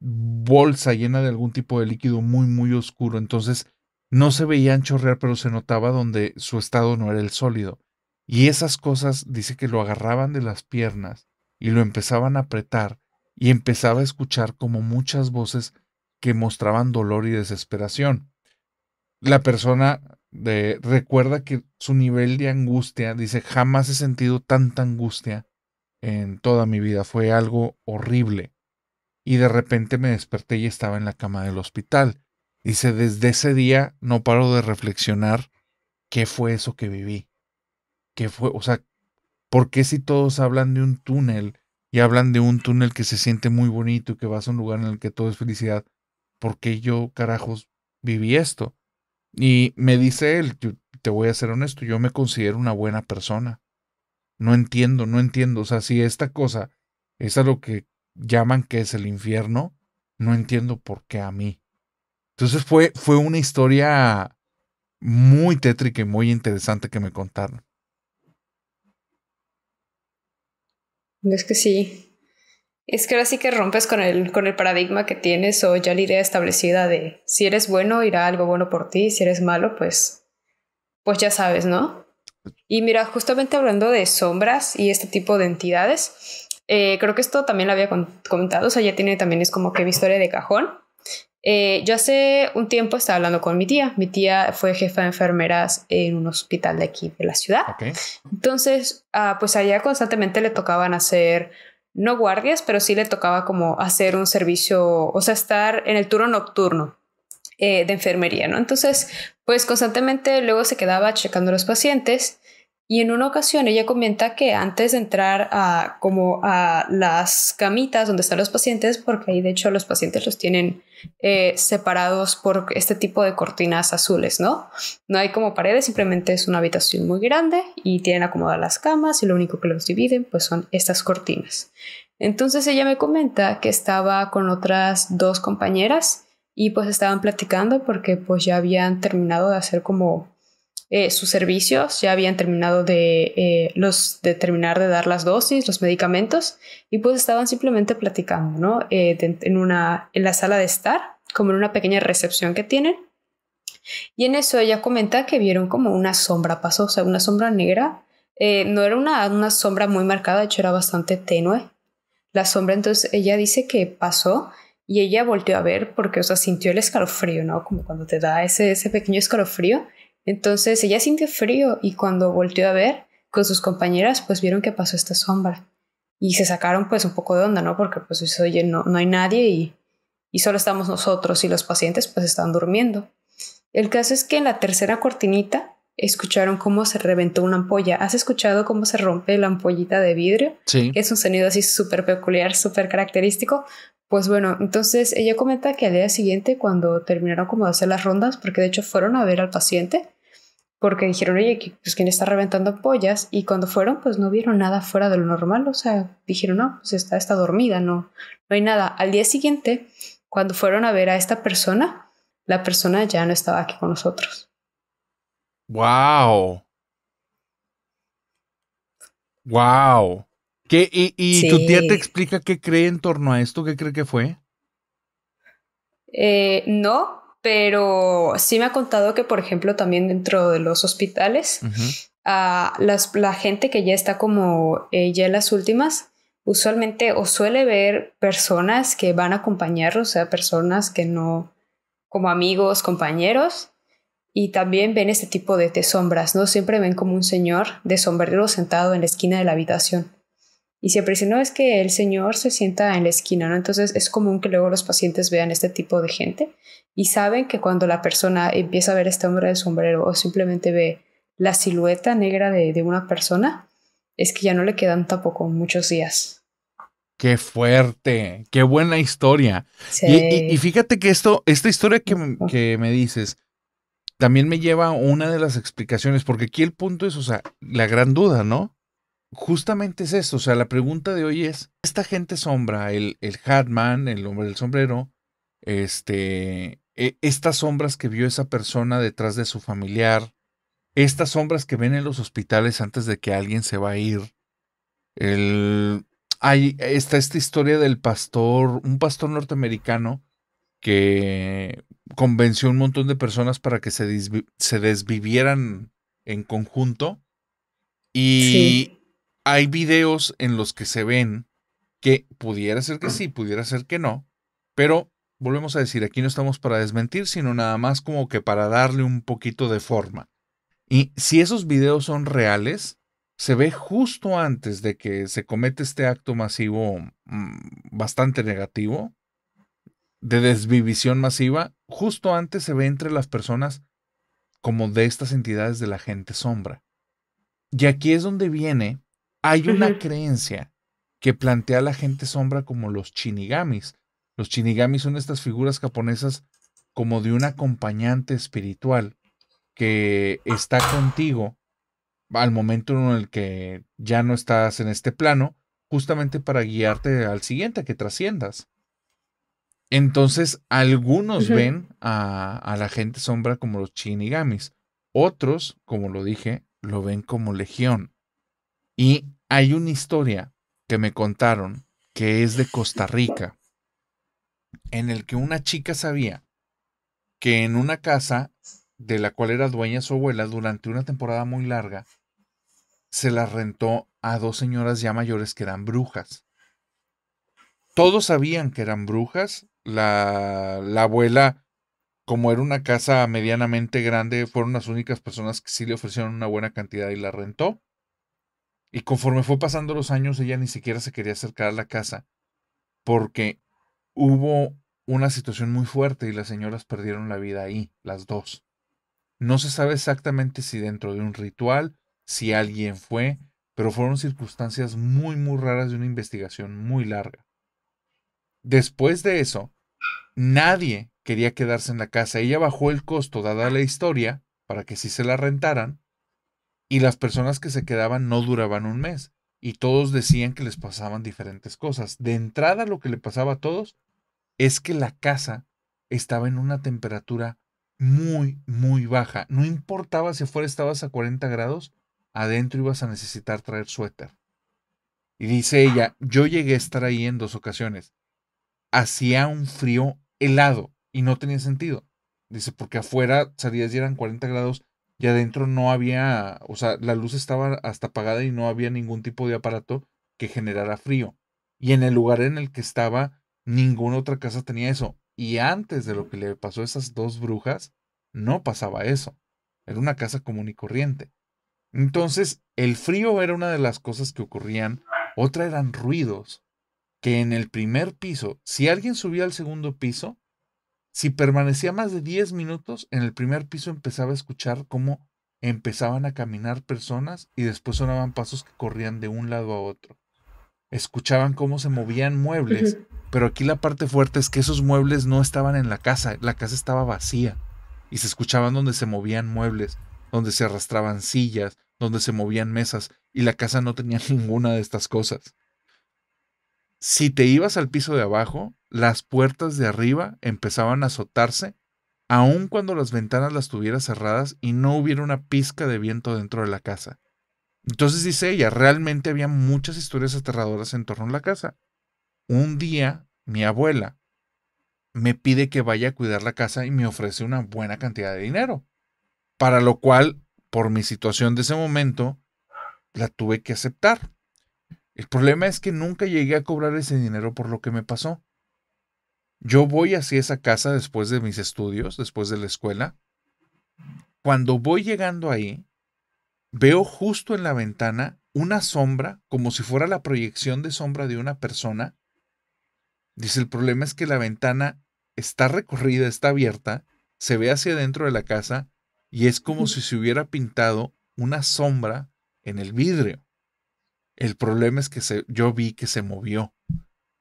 bolsa llena de algún tipo de líquido muy, muy oscuro. Entonces, no se veían chorrear, pero se notaba donde su estado no era el sólido. Y esas cosas dice que lo agarraban de las piernas y lo empezaban a apretar y empezaba a escuchar como muchas voces que mostraban dolor y desesperación. La persona de, eh, recuerda que su nivel de angustia, dice, jamás he sentido tanta angustia en toda mi vida, fue algo horrible y de repente me desperté y estaba en la cama del hospital. Dice, desde ese día no paro de reflexionar qué fue eso que viví. ¿Qué fue? O sea, ¿por qué si todos hablan de un túnel y hablan de un túnel que se siente muy bonito y que vas a un lugar en el que todo es felicidad? ¿Por qué yo, carajos, viví esto? Y me dice él, te voy a ser honesto, yo me considero una buena persona. No entiendo, no entiendo. O sea, si esta cosa es a lo que llaman que es el infierno, no entiendo por qué a mí. Entonces fue, fue una historia muy tétrica y muy interesante que me contaron. Es que sí. Es que ahora sí que rompes con el, con el paradigma que tienes o ya la idea establecida de si eres bueno, irá algo bueno por ti, si eres malo, pues, pues ya sabes, ¿no? Y mira, justamente hablando de sombras y este tipo de entidades, eh, creo que esto también lo había comentado, o sea, ya tiene también es como que mi historia de cajón. Eh, yo hace un tiempo estaba hablando con mi tía. Mi tía fue jefa de enfermeras en un hospital de aquí, de la ciudad. Entonces, ah, pues allá constantemente le tocaban hacer, no guardias, pero sí le tocaba como hacer un servicio, o sea, estar en el turno nocturno. Eh, de enfermería, ¿no? Entonces, pues constantemente luego se quedaba checando a los pacientes y en una ocasión ella comenta que antes de entrar a como a las camitas donde están los pacientes, porque ahí de hecho los pacientes los tienen eh, separados por este tipo de cortinas azules, ¿no? No hay como paredes, simplemente es una habitación muy grande y tienen acomodadas las camas y lo único que los dividen pues son estas cortinas. Entonces ella me comenta que estaba con otras dos compañeras y pues estaban platicando porque pues ya habían terminado de hacer como eh, sus servicios, ya habían terminado de, eh, los, terminar de dar las dosis, los medicamentos, y pues estaban simplemente platicando, ¿no? Eh, en, una, en la sala de estar, como en una pequeña recepción que tienen. Y en eso ella comenta que vieron como una sombra pasó, o sea, una sombra negra. no era una, sombra muy marcada, de hecho era bastante tenue la sombra. Entonces ella dice que pasó y ella volteó a ver porque, o sea, sintió el escalofrío, ¿no? Como cuando te da ese pequeño escalofrío. Entonces ella sintió frío y cuando volteó a ver con sus compañeras, pues vieron que pasó esta sombra. Y se sacaron pues un poco de onda, ¿no? Porque pues oye, no, no hay nadie y, y solo estamos nosotros y los pacientes pues están durmiendo. El caso es que en la tercera cortinita escucharon cómo se reventó una ampolla. ¿Has escuchado cómo se rompe la ampollita de vidrio? Sí. Que es un sonido así súper peculiar, súper característico. Pues bueno, entonces ella comenta que al día siguiente, cuando terminaron como de hacer las rondas, porque de hecho fueron a ver al paciente, porque dijeron, oye, pues quién está reventando pollas, y cuando fueron, pues no vieron nada fuera de lo normal, o sea, dijeron, no, pues está, está dormida, no, no hay nada. Al día siguiente, cuando fueron a ver a esta persona, la persona ya no estaba aquí con nosotros. ¡Wow! ¡Wow! ¿Qué, ¿Y, tu tía te explica qué cree en torno a esto? ¿Qué cree que fue? Eh, no, pero sí me ha contado que, por ejemplo, también dentro de los hospitales, ah, la gente que ya está como eh, ya en las últimas, usualmente o suele ver personas que van a acompañar, o sea, personas que no, como amigos, compañeros, y también ven este tipo de, de sombras, ¿no? Siempre ven como un señor de sombrero sentado en la esquina de la habitación. Y siempre dicen, no, es que el señor se sienta en la esquina, ¿no? Entonces es común que luego los pacientes vean este tipo de gente y saben que cuando la persona empieza a ver este hombre del sombrero o simplemente ve la silueta negra de, una persona, es que ya no le quedan tampoco muchos días. Qué fuerte, qué buena historia. Y, fíjate que esto, esta historia que, que, me dices también me lleva a una de las explicaciones, porque aquí el punto es, o sea, la gran duda, ¿no? justamente es eso. O sea, la pregunta de hoy es: esta gente sombra, el, el Hatman, el hombre del sombrero, este, e, estas sombras que vio esa persona detrás de su familiar, estas sombras que ven en los hospitales antes de que alguien se va a ir. El, hay, está esta historia del pastor, un pastor norteamericano que convenció a un montón de personas para que se, se desvivieran en conjunto. Y, hay videos en los que se ven que pudiera ser que sí, pudiera ser que no, pero volvemos a decir, aquí no estamos para desmentir, sino nada más como que para darle un poquito de forma. Y si esos videos son reales, se ve justo antes de que se comete este acto masivo mm, bastante negativo, de desvivisión masiva, justo antes se ve entre las personas como de estas entidades de la gente sombra. Y aquí es donde viene hay una creencia que plantea a la gente sombra como los chinigamis. Los chinigamis son estas figuras japonesas como de un acompañante espiritual que está contigo al momento en el que ya no estás en este plano, justamente para guiarte al siguiente, que trasciendas. Entonces, algunos ven a, a, la gente sombra como los chinigamis. otros, como lo dije, lo ven como legión. Y hay una historia que me contaron que es de Costa Rica, en el que una chica sabía que en una casa de la cual era dueña su abuela durante una temporada muy larga, se la rentó a dos señoras ya mayores que eran brujas. Todos sabían que eran brujas. La, la abuela, como era una casa medianamente grande, fueron las únicas personas que sí le ofrecieron una buena cantidad y la rentó. Y conforme fue pasando los años, ella ni siquiera se quería acercar a la casa porque hubo una situación muy fuerte y las señoras perdieron la vida ahí, las dos. No se sabe exactamente si dentro de un ritual, si alguien fue, pero fueron circunstancias muy, muy raras de una investigación muy larga. Después de eso, nadie quería quedarse en la casa. Ella bajó el costo, dada la historia, para que sí se la rentaran, y las personas que se quedaban no duraban un mes y todos decían que les pasaban diferentes cosas. De entrada lo que le pasaba a todos es que la casa estaba en una temperatura muy, muy baja. No importaba si afuera estabas a 40 grados, adentro ibas a necesitar traer suéter. Y dice ella, yo llegué a estar ahí en dos ocasiones. Hacía un frío helado y no tenía sentido. Dice, porque afuera salías y eran 40 grados y adentro no había, o sea, la luz estaba hasta apagada y no había ningún tipo de aparato que generara frío. Y en el lugar en el que estaba, ninguna otra casa tenía eso. Y antes de lo que le pasó a esas dos brujas, no pasaba eso. Era una casa común y corriente. Entonces, el frío era una de las cosas que ocurrían. Otra eran ruidos. Que en el primer piso, si alguien subía al segundo piso, si permanecía más de 10 minutos, en el primer piso empezaba a escuchar cómo empezaban a caminar personas y después sonaban pasos que corrían de un lado a otro. Escuchaban cómo se movían muebles, pero aquí la parte fuerte es que esos muebles no estaban en la casa, la casa estaba vacía y se escuchaban donde se movían muebles, donde se arrastraban sillas, donde se movían mesas y la casa no tenía ninguna de estas cosas si te ibas al piso de abajo, las puertas de arriba empezaban a azotarse, aun cuando las ventanas las tuviera cerradas y no hubiera una pizca de viento dentro de la casa. Entonces dice ella, realmente había muchas historias aterradoras en torno a la casa. Un día, mi abuela me pide que vaya a cuidar la casa y me ofrece una buena cantidad de dinero, para lo cual, por mi situación de ese momento, la tuve que aceptar, el problema es que nunca llegué a cobrar ese dinero por lo que me pasó. Yo voy hacia esa casa después de mis estudios, después de la escuela. Cuando voy llegando ahí, veo justo en la ventana una sombra, como si fuera la proyección de sombra de una persona. Dice, el problema es que la ventana está recorrida, está abierta, se ve hacia adentro de la casa y es como si se hubiera pintado una sombra en el vidrio. El problema es que yo vi que se movió.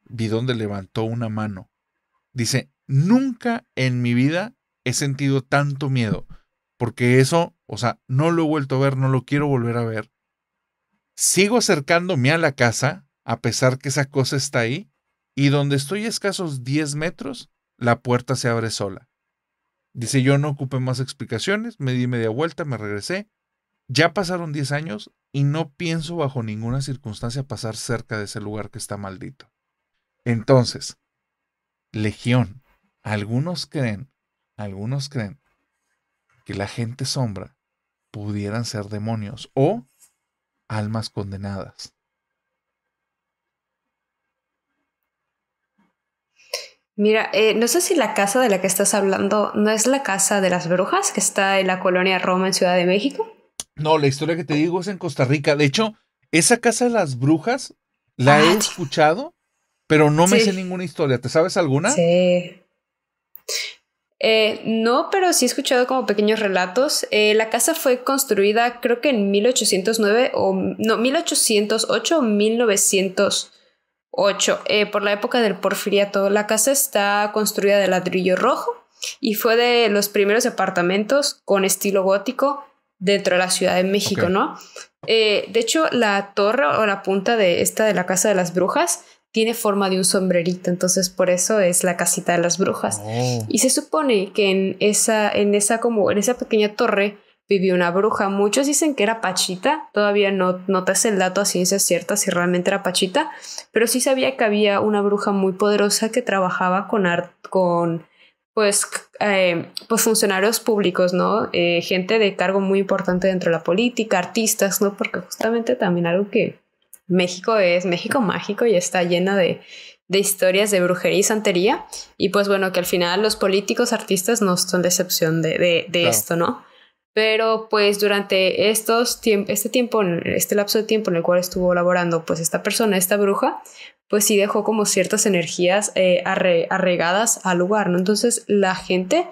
Vi donde levantó una mano. Dice, nunca en mi vida he sentido tanto miedo. Porque eso, o sea, no lo he vuelto a ver, no lo quiero volver a ver. Sigo acercándome a la casa, a pesar que esa cosa está ahí, y donde estoy escasos 10 metros, la puerta se abre sola. Dice, yo no ocupé más explicaciones, me di media vuelta, me regresé, ya pasaron 10 años y no pienso bajo ninguna circunstancia pasar cerca de ese lugar que está maldito. Entonces, Legión, algunos creen, algunos creen que la gente sombra pudieran ser demonios o almas condenadas. Mira, eh, no sé si la casa de la que estás hablando no es la casa de las brujas que está en la colonia Roma en Ciudad de México. No, la historia que te digo es en Costa Rica. De hecho, esa casa de las brujas la he ah, escuchado, pero no me sé ninguna historia. ¿Te sabes alguna? Sí. Eh, no, pero sí he escuchado como pequeños relatos. Eh, la casa fue construida creo que en 1809 o no, 1808 o 1908, eh, por la época del porfiriato. La casa está construida de ladrillo rojo y fue de los primeros apartamentos con estilo gótico dentro de la Ciudad de México, ¿no? Eh, de hecho, la torre o la punta de esta de la Casa de las Brujas tiene forma de un sombrerito, entonces por eso es la casita de las brujas. Oh. Y se supone que en esa, en esa como, en esa pequeña torre vivió una bruja. Muchos dicen que era Pachita, todavía no, notas te hace el dato a ciencia cierta si realmente era Pachita, pero sí sabía que había una bruja muy poderosa que trabajaba con, con pues, eh, pues funcionarios públicos, ¿no? Eh, gente de cargo muy importante dentro de la política, artistas, ¿no? Porque justamente también algo que México es, México mágico y está llena de, de historias de brujería y santería. Y pues bueno, que al final los políticos, artistas no son la excepción de, de, de esto, ¿no? Pero pues durante estos este tiempo, este lapso de tiempo en el cual estuvo laborando pues esta persona, esta bruja, pues sí dejó como ciertas energías eh, arregadas al lugar, ¿no? Entonces la gente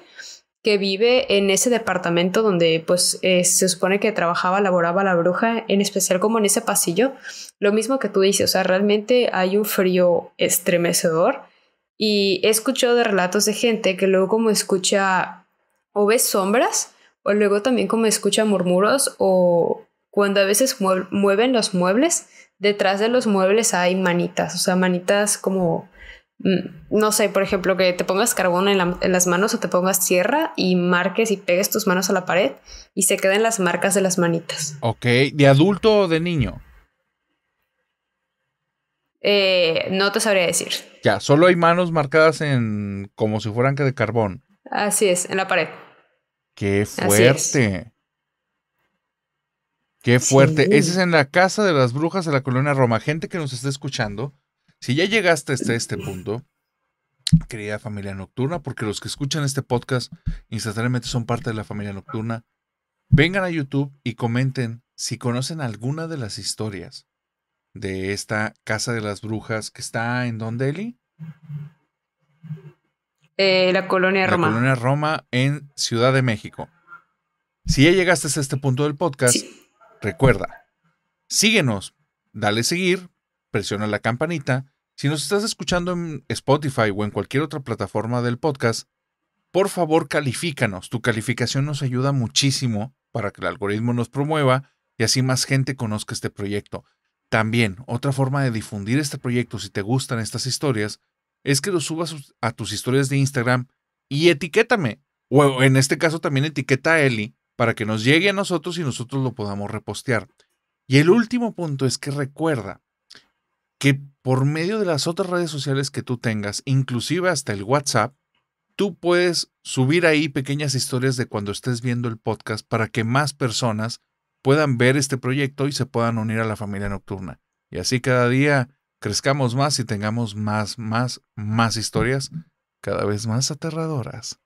que vive en ese departamento donde pues eh, se supone que trabajaba, laboraba la bruja, en especial como en ese pasillo, lo mismo que tú dices, o sea, realmente hay un frío estremecedor y he escuchado de relatos de gente que luego como escucha o ve sombras o luego también como escucha murmuros o cuando a veces mueven los muebles, detrás de los muebles hay manitas, o sea, manitas como, mm, no sé, por ejemplo, que te pongas carbón en, las manos o te pongas tierra y marques y pegues tus manos a la pared y se queden las marcas de las manitas. Ok, ¿de adulto o de niño? Eh, no te sabría decir. Ya, solo hay manos marcadas en como si fueran que de carbón. Así es, en la pared. Qué fuerte. Qué fuerte. Ese es en la Casa de las Brujas de la Colonia Roma. Gente que nos está escuchando, si ya llegaste hasta este punto, querida familia nocturna, porque los que escuchan este podcast instantáneamente son parte de la familia nocturna, vengan a YouTube y comenten si conocen alguna de las historias de esta Casa de las Brujas que está en Don Deli. Eh, la Colonia Roma. La Colonia Roma en Ciudad de México. Si ya llegaste hasta este punto del podcast, Recuerda, síguenos, dale seguir, presiona la campanita. Si nos estás escuchando en Spotify o en cualquier otra plataforma del podcast, por favor califícanos. Tu calificación nos ayuda muchísimo para que el algoritmo nos promueva y así más gente conozca este proyecto. También, otra forma de difundir este proyecto si te gustan estas historias es que lo subas a tus historias de Instagram y etiquétame. O en este caso también etiqueta a Eli para que nos llegue a nosotros y nosotros lo podamos repostear. Y el último punto es que recuerda que por medio de las otras redes sociales que tú tengas, inclusive hasta el WhatsApp, tú puedes subir ahí pequeñas historias de cuando estés viendo el podcast para que más personas puedan ver este proyecto y se puedan unir a la familia nocturna. Y así cada día crezcamos más y tengamos más, más, más historias cada vez más aterradoras.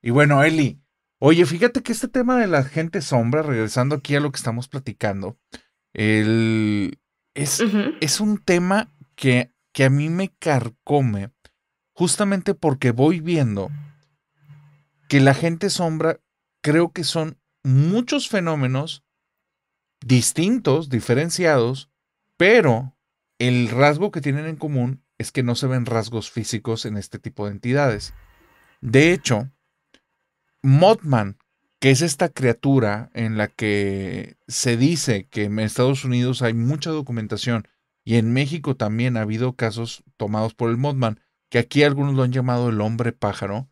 Y bueno, Eli, Oye, fíjate que este tema de la gente sombra, regresando aquí a lo que estamos platicando, es, un tema que, que a mí me carcome justamente porque voy viendo que la gente sombra creo que son muchos fenómenos distintos, diferenciados, pero el rasgo que tienen en común es que no se ven rasgos físicos en este tipo de entidades. De hecho, Mothman, que es esta criatura en la que se dice que en Estados Unidos hay mucha documentación y en México también ha habido casos tomados por el Mothman, que aquí algunos lo han llamado el hombre pájaro.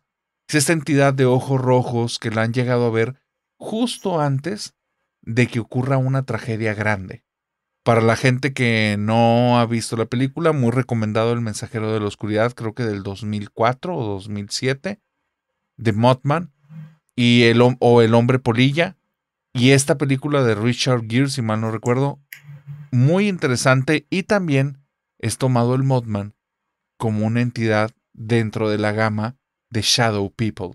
Es esta entidad de ojos rojos que la han llegado a ver justo antes de que ocurra una tragedia grande. Para la gente que no ha visto la película, muy recomendado El Mensajero de la Oscuridad, creo que del 2004 o 2007, de Mothman y el, o El hombre polilla. Y esta película de Richard Gere, si mal no recuerdo, muy interesante y también es tomado el modman como una entidad dentro de la gama de Shadow People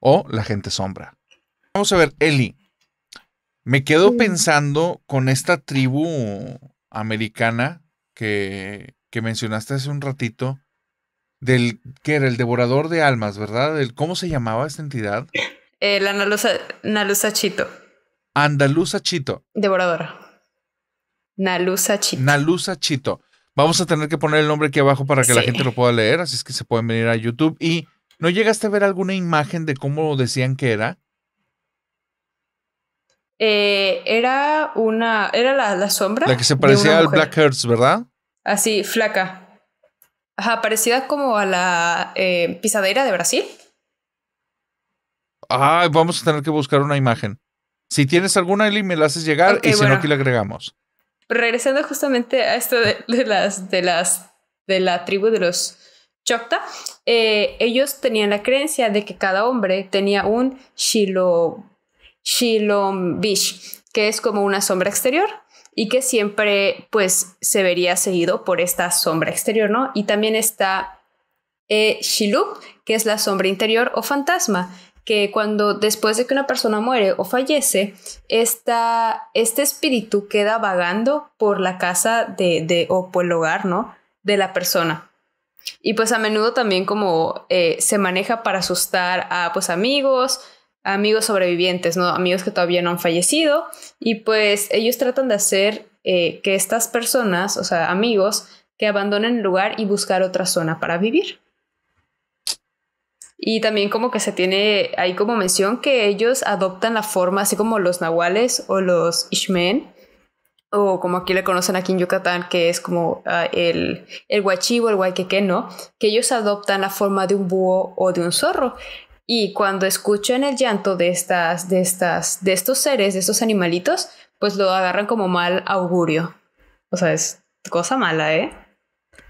o la gente sombra. Vamos a ver, Eli, me quedo pensando con esta tribu americana que, que mencionaste hace un ratito del que era el devorador de almas, ¿verdad? El, ¿Cómo se llamaba esta entidad? El Analusa, Chito. Andaluza Chito. Devoradora. Nalusa Chito. Chito. Vamos a tener que poner el nombre aquí abajo para que la gente lo pueda leer, así es que se pueden venir a YouTube. ¿Y no llegaste a ver alguna imagen de cómo decían que era? Eh, era una. Era la, sombra. La que se parecía al Black Hearts, ¿verdad? Así, flaca. Ajá, parecida como a la eh, pisadera de Brasil. Ah, vamos a tener que buscar una imagen. Si tienes alguna, Eli, me la haces llegar y si no, aquí la agregamos. Regresando justamente a esto de, las, de las, de la tribu de los Chocta, eh, ellos tenían la creencia de que cada hombre tenía un Shilom shilombish, que es como una sombra exterior y que siempre pues se vería seguido por esta sombra exterior, ¿no? Y también está eh, que es la sombra interior o fantasma, que cuando después de que una persona muere o fallece, este espíritu queda vagando por la casa de, de, o por el hogar, ¿no? De la persona. Y pues a menudo también como eh, se maneja para asustar a pues amigos, amigos sobrevivientes, ¿no? amigos que todavía no han fallecido, y pues ellos tratan de hacer eh, que estas personas, o sea, amigos, que abandonen el lugar y buscar otra zona para vivir. Y también como que se tiene ahí como mención que ellos adoptan la forma, así como los nahuales o los ishmen, o como aquí le conocen aquí en Yucatán, que es como ah, el, el huachivo, el guayqueque ¿no? Que ellos adoptan la forma de un búho o de un zorro. Y cuando escuchan el llanto de, estas, de, estas, de estos seres, de estos animalitos, pues lo agarran como mal augurio. O sea, es cosa mala, ¿eh?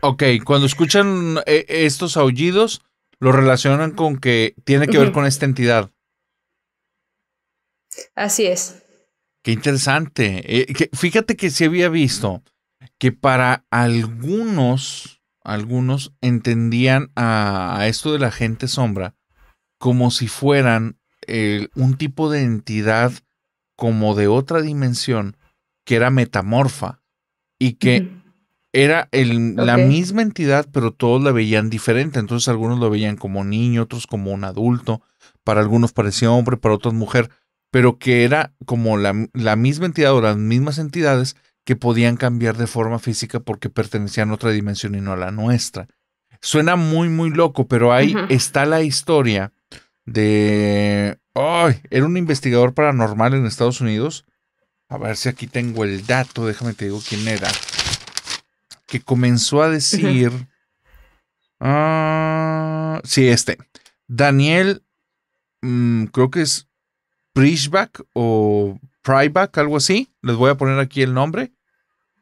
Ok, cuando escuchan eh, estos aullidos, lo relacionan con que tiene que ver con esta entidad. Así es. Qué interesante. Eh, fíjate que sí había visto que para algunos, algunos entendían a esto de la gente sombra como si fueran eh, un tipo de entidad como de otra dimensión que era metamorfa y que era la misma entidad, pero todos la veían diferente. Entonces algunos lo veían como niño, otros como un adulto, para algunos parecía hombre, para otros mujer, pero que era como la, misma entidad o las mismas entidades que podían cambiar de forma física porque pertenecían a otra dimensión y no a la nuestra. Suena muy, muy loco, pero ahí está la historia de... ¡Ay! era un investigador paranormal en Estados Unidos. A ver si aquí tengo el dato, déjame te digo quién era. Que comenzó a decir... si ah, sí, este. Daniel, mm, creo que es Prishback o Pryback, algo así. Les voy a poner aquí el nombre.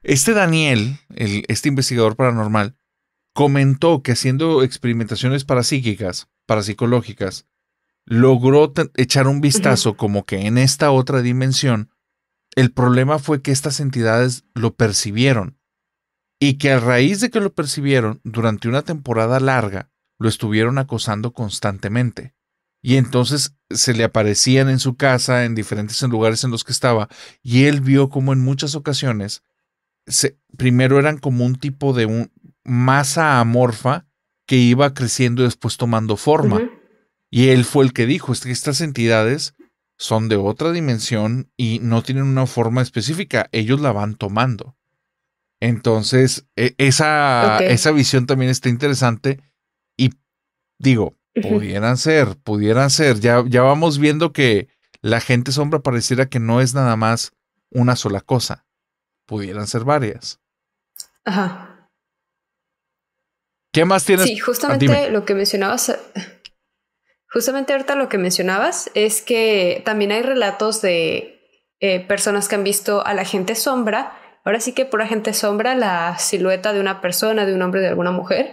Este Daniel, este investigador paranormal, comentó que haciendo experimentaciones parapsíquicas, parapsicológicas, logró echar un vistazo como que en esta otra dimensión, el problema fue que estas entidades lo percibieron y que a raíz de que lo percibieron durante una temporada larga, lo estuvieron acosando constantemente. Y entonces se le aparecían en su casa, en diferentes lugares en los que estaba, y él vio como en muchas ocasiones, primero eran como un tipo de masa amorfa que iba creciendo y después tomando forma. Y él fue el que dijo, es que estas entidades son de otra dimensión y no tienen una forma específica, ellos la van tomando. Entonces, e, esa, esa visión también está interesante y digo, pudieran ser, pudieran ser, ya, ya vamos viendo que la gente sombra pareciera que no es nada más una sola cosa, pudieran ser varias. Ajá. ¿Qué más tienes? Sí, ah, justamente lo que mencionabas Justamente ahorita lo que mencionabas es que también hay relatos de eh, personas que han visto a la gente sombra. Ahora sí que por la gente sombra la silueta de una persona, de un hombre, de alguna mujer,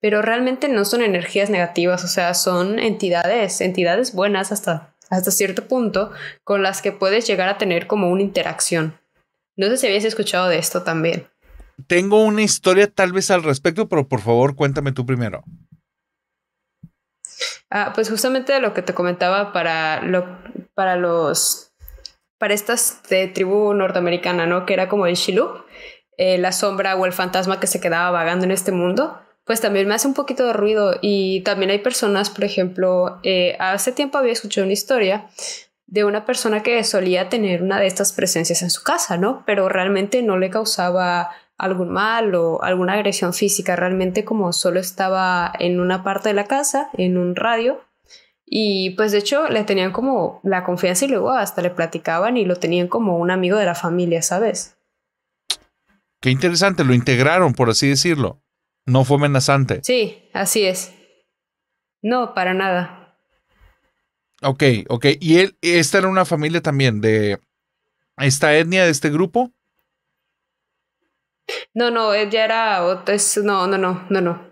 pero realmente no son energías negativas, o sea, son entidades, entidades buenas hasta, hasta cierto punto con las que puedes llegar a tener como una interacción. No sé si habías escuchado de esto también. Tengo una historia tal vez al respecto, pero por favor cuéntame tú primero. Ah, pues justamente lo que te comentaba para, lo, para los para estas de tribu norteamericana, ¿no? Que era como el Shiloh, eh, la sombra o el fantasma que se quedaba vagando en este mundo, pues también me hace un poquito de ruido. Y también hay personas, por ejemplo, eh, hace tiempo había escuchado una historia de una persona que solía tener una de estas presencias en su casa, ¿no? Pero realmente no le causaba algún mal o alguna agresión física, realmente como solo estaba en una parte de la casa, en un radio, y pues de hecho le tenían como la confianza y luego hasta le platicaban y lo tenían como un amigo de la familia, ¿sabes? Qué interesante, lo integraron, por así decirlo. No fue amenazante. Sí, así es. No, para nada. Ok, ok. ¿Y él, esta era una familia también de esta etnia, de este grupo? No, no, eh, ya era. es, no, no, no, no, no.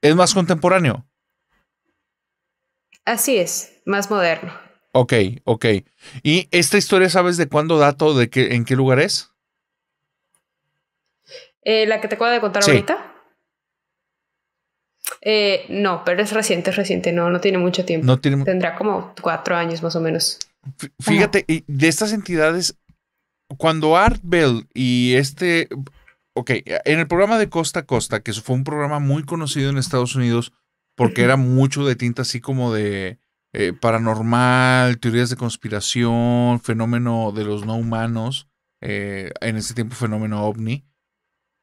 Es más contemporáneo. Así es, más moderno. Ok, ok. ¿Y esta historia sabes de cuándo dato, de qué, en qué lugar es? Eh, ¿La que te acabo de contar ahorita? Eh, no, pero es reciente, es reciente, no, no tiene mucho tiempo. No tiene... Tendrá como cuatro años más o menos. Fíjate, y de estas entidades cuando Art Bell y este, ok, en el programa de Costa a Costa, que fue un programa muy conocido en Estados Unidos porque era mucho de tinta así como de eh, paranormal, teorías de conspiración, fenómeno de los no humanos, eh, en ese tiempo fenómeno ovni.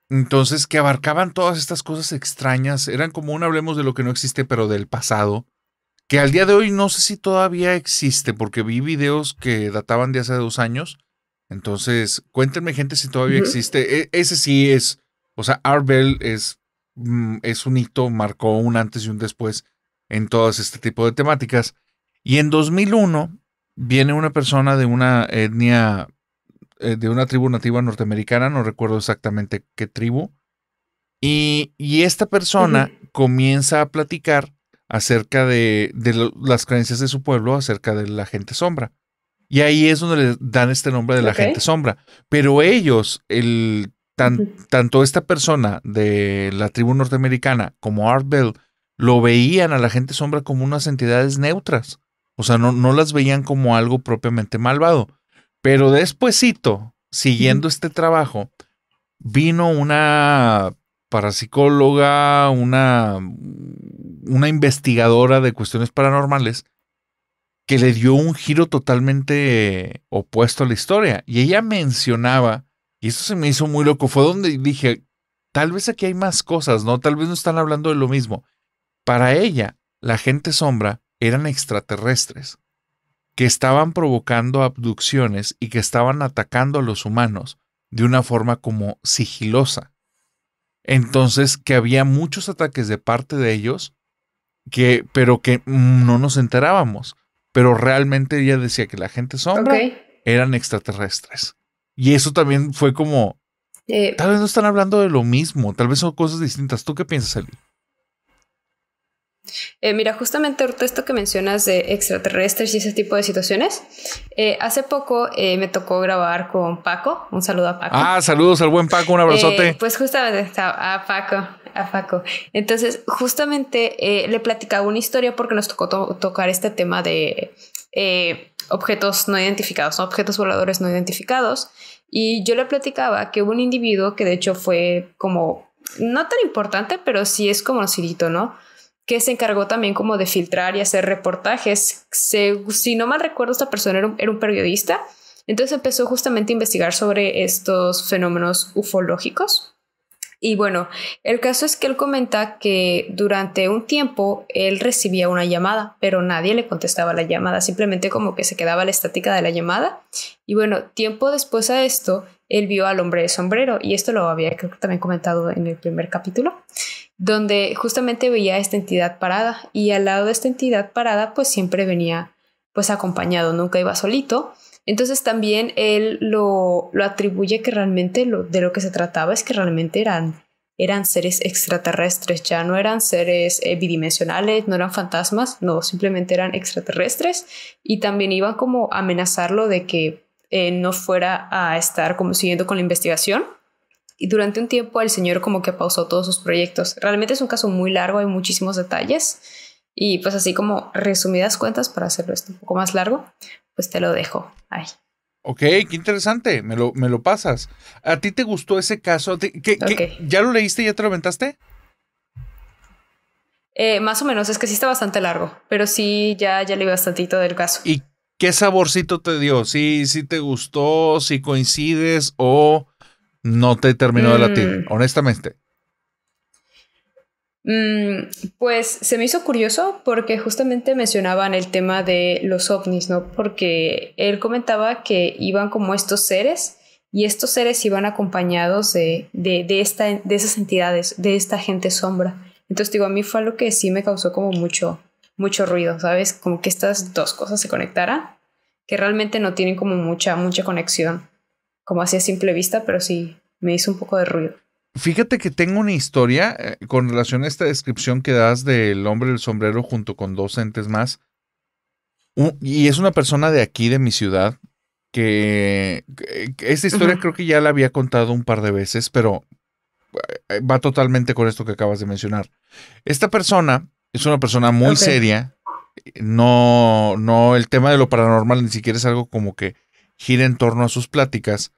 Entonces, que abarcaban todas estas cosas extrañas, eran como un hablemos de lo que no existe, pero del pasado, que al día de hoy no sé si todavía existe, porque vi videos que databan de hace dos años, entonces, cuéntenme, gente, si todavía existe. E, ese sí es, o sea, Arbel es, mm, es un hito, marcó un antes y un después en todo este tipo de temáticas. Y en 2001 viene una persona de una etnia, eh, de una tribu nativa norteamericana, no recuerdo exactamente qué tribu, y, esta persona comienza a platicar acerca de, las creencias de su pueblo, acerca de la gente sombra. Y ahí es donde le dan este nombre de la gente sombra. Pero ellos, el, tanto esta persona de la tribu norteamericana como Art Bell, lo veían a la gente sombra como unas entidades neutras. O sea, no, las veían como algo propiamente malvado. Pero despuesito, siguiendo este trabajo, vino una parapsicóloga, una, una investigadora de cuestiones paranormales, que le dio un giro totalmente opuesto a la historia. Y ella mencionaba, y eso se me hizo muy loco, fue donde dije, tal vez aquí hay más cosas, ¿no? Tal vez no están hablando de lo mismo. Para ella, la gente sombra eran extraterrestres, que estaban provocando abducciones y que estaban atacando a los humanos de una forma como sigilosa. Entonces, que había muchos ataques de parte de ellos, que, pero que mm, no nos enterábamos pero realmente ella decía que la gente sombra eran extraterrestres. Y eso también fue como, eh, tal vez no están hablando de lo mismo, tal vez son cosas distintas. ¿Tú qué piensas, Eli? Eh, mira, justamente ahorita esto que mencionas de extraterrestres y ese tipo de situaciones, eh, hace poco me tocó grabar con Paco, un saludo a Paco. Ah, saludos al buen Paco, un abrazote. pues justamente a Paco, a Faco. Entonces, justamente eh, le platicaba una historia porque nos tocó tocar este tema de eh, objetos no identificados, objetos voladores no identificados. Y yo le platicaba que hubo un individuo que de hecho fue como, no tan importante, pero sí es como conocidito, ¿no? que se encargó también como de filtrar y hacer reportajes. si no mal recuerdo, esta persona era un, era un, periodista, entonces empezó justamente a investigar sobre estos fenómenos ufológicos. Y bueno, el caso es que él comenta que durante un tiempo él recibía una llamada, pero nadie le contestaba la llamada, simplemente como que se quedaba la estática de la llamada. Y bueno, tiempo después a esto, él vio al hombre de sombrero, y esto lo había también comentado en el primer capítulo, donde justamente veía a esta entidad parada, y al lado de esta entidad parada pues siempre venía pues acompañado, nunca iba solito. Entonces también él lo, atribuye que realmente lo, de lo que se trataba es que realmente eran, eran seres extraterrestres, ya no eran seres eh, bidimensionales, no eran fantasmas, no, simplemente eran extraterrestres y también iban como a amenazarlo de que eh, no fuera a estar como siguiendo con la investigación. Y durante un tiempo el señor como que pausó todos sus proyectos. Realmente es un caso muy largo, hay muchísimos detalles. Y pues así como resumidas cuentas, para hacerlo esto un poco más largo, pues te lo dejo ahí. Ok, qué interesante, me lo, me lo pasas. ¿A ti te gustó ese caso? ¿Qué, ¿Ya lo leíste? ¿Ya te lo aventaste? Eh, más o menos, es que sí está bastante largo, pero sí, ya, ya leí bastantito del caso. ¿Y qué saborcito te dio? ¿Sí, sí te gustó? ¿Si coincides? ¿O no te terminó de latir? Mm. Honestamente. Mm, pues se me hizo curioso porque justamente mencionaban el tema de los ovnis, ¿no? Porque él comentaba que iban como estos seres y estos seres iban acompañados de, de, esta, de esas entidades, de esta gente sombra. Entonces digo, a mí fue algo que sí me causó como mucho, mucho ruido, ¿sabes? Como que estas dos cosas se conectaran, que realmente no tienen como mucha, mucha conexión, como así a simple vista, pero sí me hizo un poco de ruido. Fíjate que tengo una historia eh, con relación a esta descripción que das del hombre del sombrero junto con dos entes más. y es una persona de aquí, de mi ciudad, que, esta historia creo que ya la había contado un par de veces, pero eh, va totalmente con esto que acabas de mencionar. Esta persona es una persona muy seria. No, no, el tema de lo paranormal ni siquiera es algo como que gira en torno a sus pláticas,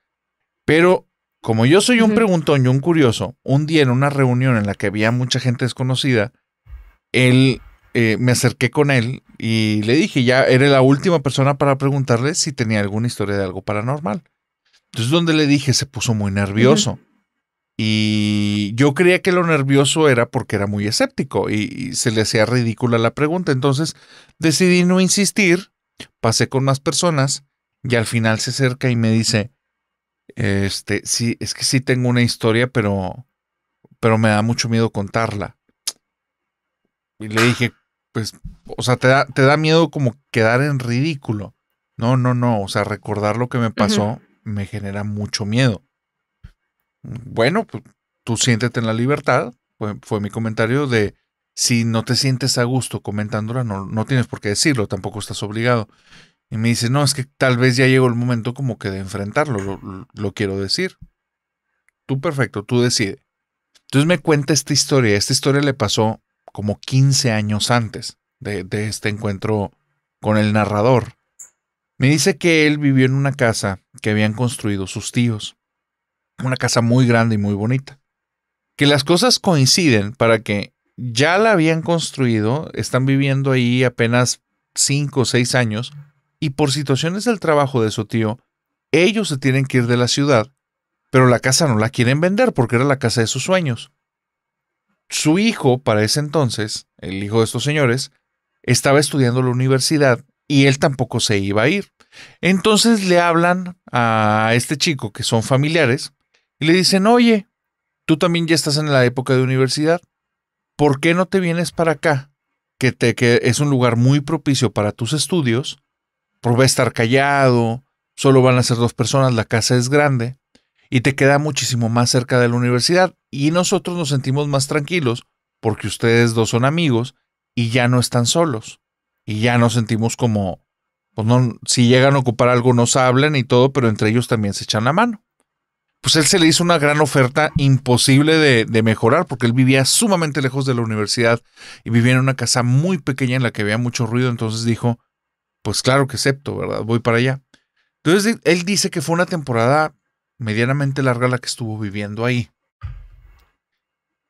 pero como yo soy un preguntón y un curioso, un día en una reunión en la que había mucha gente desconocida, él eh, me acerqué con él y le dije, ya era la última persona para preguntarle si tenía alguna historia de algo paranormal. Entonces, donde le dije, se puso muy nervioso. Y yo creía que lo nervioso era porque era muy escéptico y se le hacía ridícula la pregunta. Entonces, decidí no insistir, pasé con más personas y al final se acerca y me dice, este, sí, es que sí tengo una historia, pero, pero me da mucho miedo contarla. Y le dije, pues, o sea, te da, te da miedo como quedar en ridículo. No, no, no, o sea, recordar lo que me pasó me genera mucho miedo. Bueno, pues tú siéntete en la libertad, fue, fue, mi comentario de si no te sientes a gusto comentándola, no, no tienes por qué decirlo, tampoco estás obligado. Y me dice, no, es que tal vez ya llegó el momento como que de enfrentarlo, lo, quiero decir. Tú perfecto, tú decide. Entonces me cuenta esta historia. Esta historia le pasó como 15 años antes de, de este encuentro con el narrador. Me dice que él vivió en una casa que habían construido sus tíos. Una casa muy grande y muy bonita. Que las cosas coinciden para que ya la habían construido, están viviendo ahí apenas 5 o 6 años y por situaciones del trabajo de su tío, ellos se tienen que ir de la ciudad, pero la casa no la quieren vender porque era la casa de sus sueños. Su hijo, para ese entonces, el hijo de estos señores, estaba estudiando la universidad y él tampoco se iba a ir. Entonces le hablan a este chico, que son familiares, y le dicen, oye, tú también ya estás en la época de universidad, ¿por qué no te vienes para acá? Que, te, que es un lugar muy propicio para tus estudios probé estar callado, solo van a ser dos personas, la casa es grande y te queda muchísimo más cerca de la universidad y nosotros nos sentimos más tranquilos porque ustedes dos son amigos y ya no están solos y ya nos sentimos como, pues no, si llegan a ocupar algo nos hablan y todo, pero entre ellos también se echan la mano. Pues él se le hizo una gran oferta imposible de, de mejorar porque él vivía sumamente lejos de la universidad y vivía en una casa muy pequeña en la que había mucho ruido, entonces dijo, pues claro que acepto, ¿verdad? Voy para allá. Entonces él dice que fue una temporada medianamente larga la que estuvo viviendo ahí.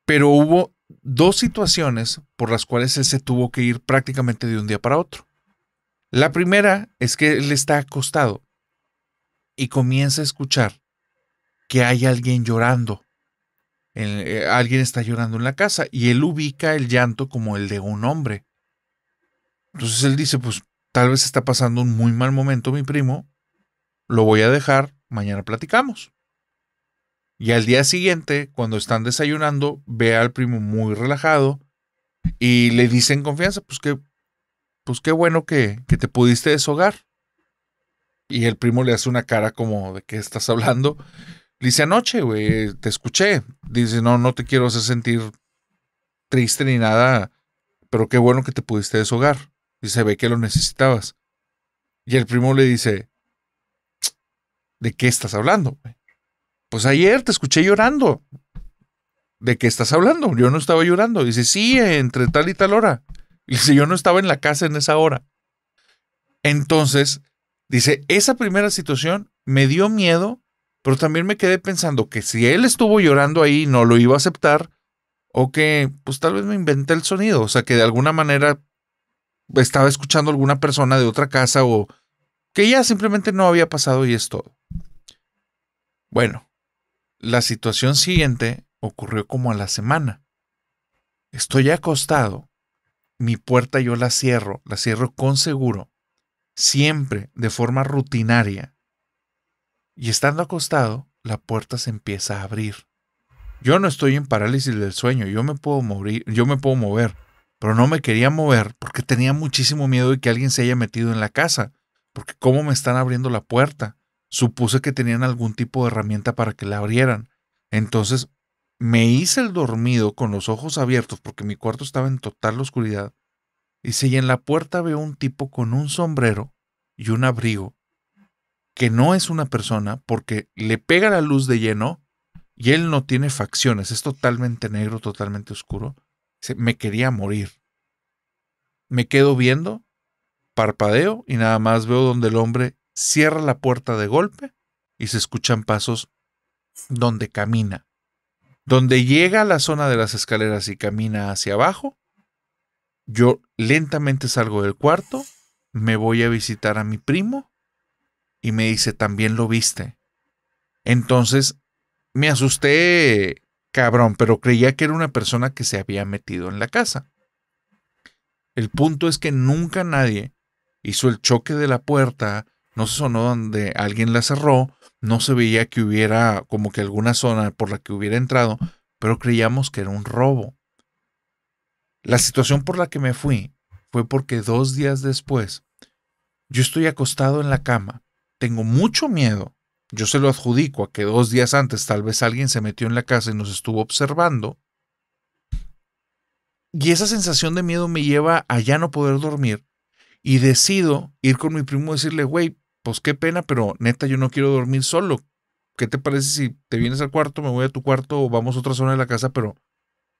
Pero hubo dos situaciones por las cuales él se tuvo que ir prácticamente de un día para otro. La primera es que él está acostado y comienza a escuchar que hay alguien llorando. Eh, alguien está llorando en la casa y él ubica el llanto como el de un hombre. Entonces él dice, pues tal vez está pasando un muy mal momento mi primo, lo voy a dejar, mañana platicamos. Y al día siguiente, cuando están desayunando, ve al primo muy relajado y le dice en confianza, pues qué, pues qué bueno que, que te pudiste deshogar. Y el primo le hace una cara como de qué estás hablando. Le dice anoche, güey, te escuché. Dice, no, no te quiero hacer sentir triste ni nada, pero qué bueno que te pudiste deshogar y se ve que lo necesitabas. Y el primo le dice, ¿de qué estás hablando? Pues ayer te escuché llorando. ¿De qué estás hablando? Yo no estaba llorando. Dice, sí, entre tal y tal hora. Y dice, yo no estaba en la casa en esa hora. Entonces, dice, esa primera situación me dio miedo, pero también me quedé pensando que si él estuvo llorando ahí, no lo iba a aceptar, o que pues tal vez me inventé el sonido, o sea, que de alguna manera estaba escuchando a alguna persona de otra casa o que ya simplemente no había pasado y es todo. Bueno, la situación siguiente ocurrió como a la semana. Estoy acostado, mi puerta yo la cierro, la cierro con seguro, siempre de forma rutinaria. Y estando acostado, la puerta se empieza a abrir. Yo no estoy en parálisis del sueño, yo me puedo morir, yo me puedo mover pero no me quería mover porque tenía muchísimo miedo de que alguien se haya metido en la casa, porque cómo me están abriendo la puerta. Supuse que tenían algún tipo de herramienta para que la abrieran. Entonces me hice el dormido con los ojos abiertos porque mi cuarto estaba en total oscuridad. y si en la puerta veo un tipo con un sombrero y un abrigo, que no es una persona porque le pega la luz de lleno y él no tiene facciones, es totalmente negro, totalmente oscuro me quería morir. Me quedo viendo, parpadeo y nada más veo donde el hombre cierra la puerta de golpe y se escuchan pasos donde camina. Donde llega a la zona de las escaleras y camina hacia abajo, yo lentamente salgo del cuarto, me voy a visitar a mi primo y me dice, también lo viste. Entonces me asusté cabrón, pero creía que era una persona que se había metido en la casa. El punto es que nunca nadie hizo el choque de la puerta, no se sonó donde alguien la cerró, no se veía que hubiera como que alguna zona por la que hubiera entrado, pero creíamos que era un robo. La situación por la que me fui fue porque dos días después yo estoy acostado en la cama, tengo mucho miedo, yo se lo adjudico a que dos días antes tal vez alguien se metió en la casa y nos estuvo observando. Y esa sensación de miedo me lleva a ya no poder dormir. Y decido ir con mi primo y decirle, güey, pues qué pena, pero neta, yo no quiero dormir solo. ¿Qué te parece si te vienes al cuarto, me voy a tu cuarto o vamos a otra zona de la casa, pero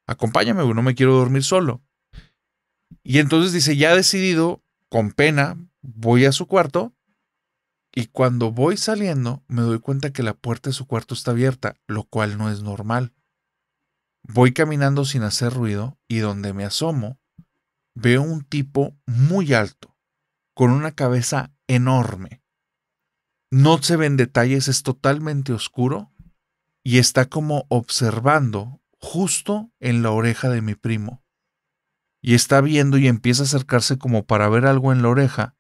acompáñame, no me quiero dormir solo. Y entonces dice, ya decidido, con pena, voy a su cuarto y cuando voy saliendo, me doy cuenta que la puerta de su cuarto está abierta, lo cual no es normal. Voy caminando sin hacer ruido y donde me asomo, veo un tipo muy alto, con una cabeza enorme. No se ven detalles, es totalmente oscuro y está como observando justo en la oreja de mi primo. Y está viendo y empieza a acercarse como para ver algo en la oreja.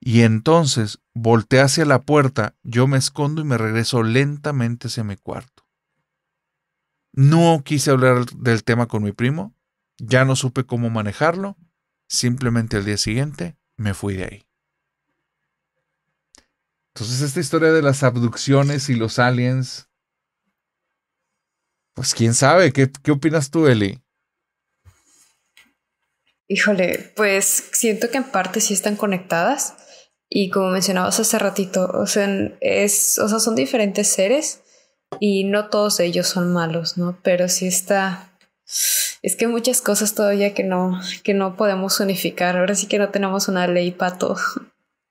Y entonces Volté hacia la puerta, yo me escondo y me regreso lentamente hacia mi cuarto. No quise hablar del tema con mi primo, ya no supe cómo manejarlo, simplemente al día siguiente me fui de ahí. Entonces esta historia de las abducciones y los aliens, pues quién sabe, ¿qué, qué opinas tú, Eli? Híjole, pues siento que en parte sí están conectadas y como mencionabas hace ratito, o sea, es, o sea, son diferentes seres y no todos ellos son malos, ¿no? Pero sí está... Es que muchas cosas todavía que no, que no podemos unificar. Ahora sí que no tenemos una ley para todos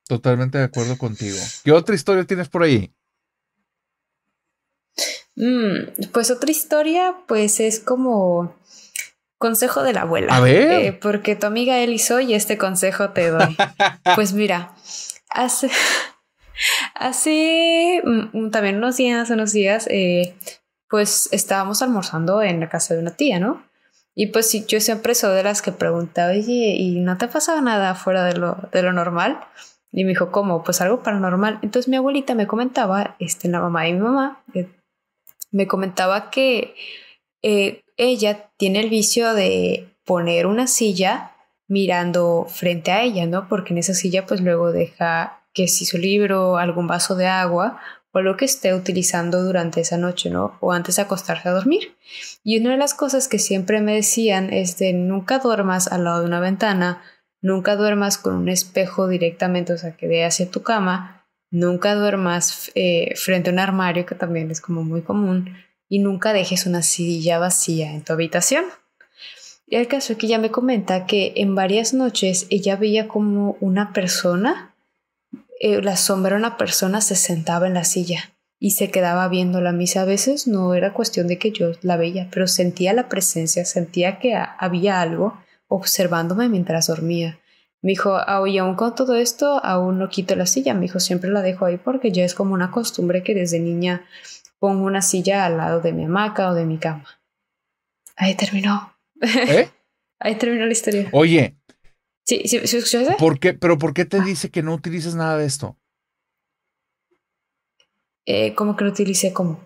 Totalmente de acuerdo contigo. ¿Qué otra historia tienes por ahí? Mm, pues otra historia, pues es como consejo de la abuela. A ver. Eh, porque tu amiga Eli soy y este consejo te doy. pues mira, hace, hace mm, mm, también unos días, unos días, eh, pues estábamos almorzando en la casa de una tía, ¿no? Y pues yo siempre soy de las que preguntaba, oye, ¿y no te ha pasado nada fuera de lo, normal? Y me dijo, ¿cómo? Pues algo paranormal. Entonces mi abuelita me comentaba, este, la mamá de mi mamá, eh, me comentaba que eh, ella tiene el vicio de poner una silla mirando frente a ella, ¿no? Porque en esa silla pues luego deja que si su libro, algún vaso de agua o lo que esté utilizando durante esa noche, ¿no? O antes de acostarse a dormir. Y una de las cosas que siempre me decían es de nunca duermas al lado de una ventana, nunca duermas con un espejo directamente, o sea, que dé hacia tu cama, nunca duermas eh, frente a un armario, que también es como muy común, y nunca dejes una silla vacía en tu habitación. Y el caso es que ella me comenta que en varias noches ella veía como una persona, eh, la sombra de una persona se sentaba en la silla y se quedaba viendo la misa. a veces no era cuestión de que yo la veía, pero sentía la presencia, sentía que había algo observándome mientras dormía. Me dijo, ah, oye, aún con todo esto, aún no quito la silla. Me dijo, siempre la dejo ahí porque ya es como una costumbre que desde niña pongo una silla al lado de mi hamaca o de mi cama. Ahí terminó. ¿Eh? Ahí terminó la historia. Oye. ¿Sí, sí, ¿sí escuchaste? ¿Por ¿Pero por qué te ah. dice que no utilices nada de esto? Eh, ¿Cómo que no utilicé? ¿Cómo?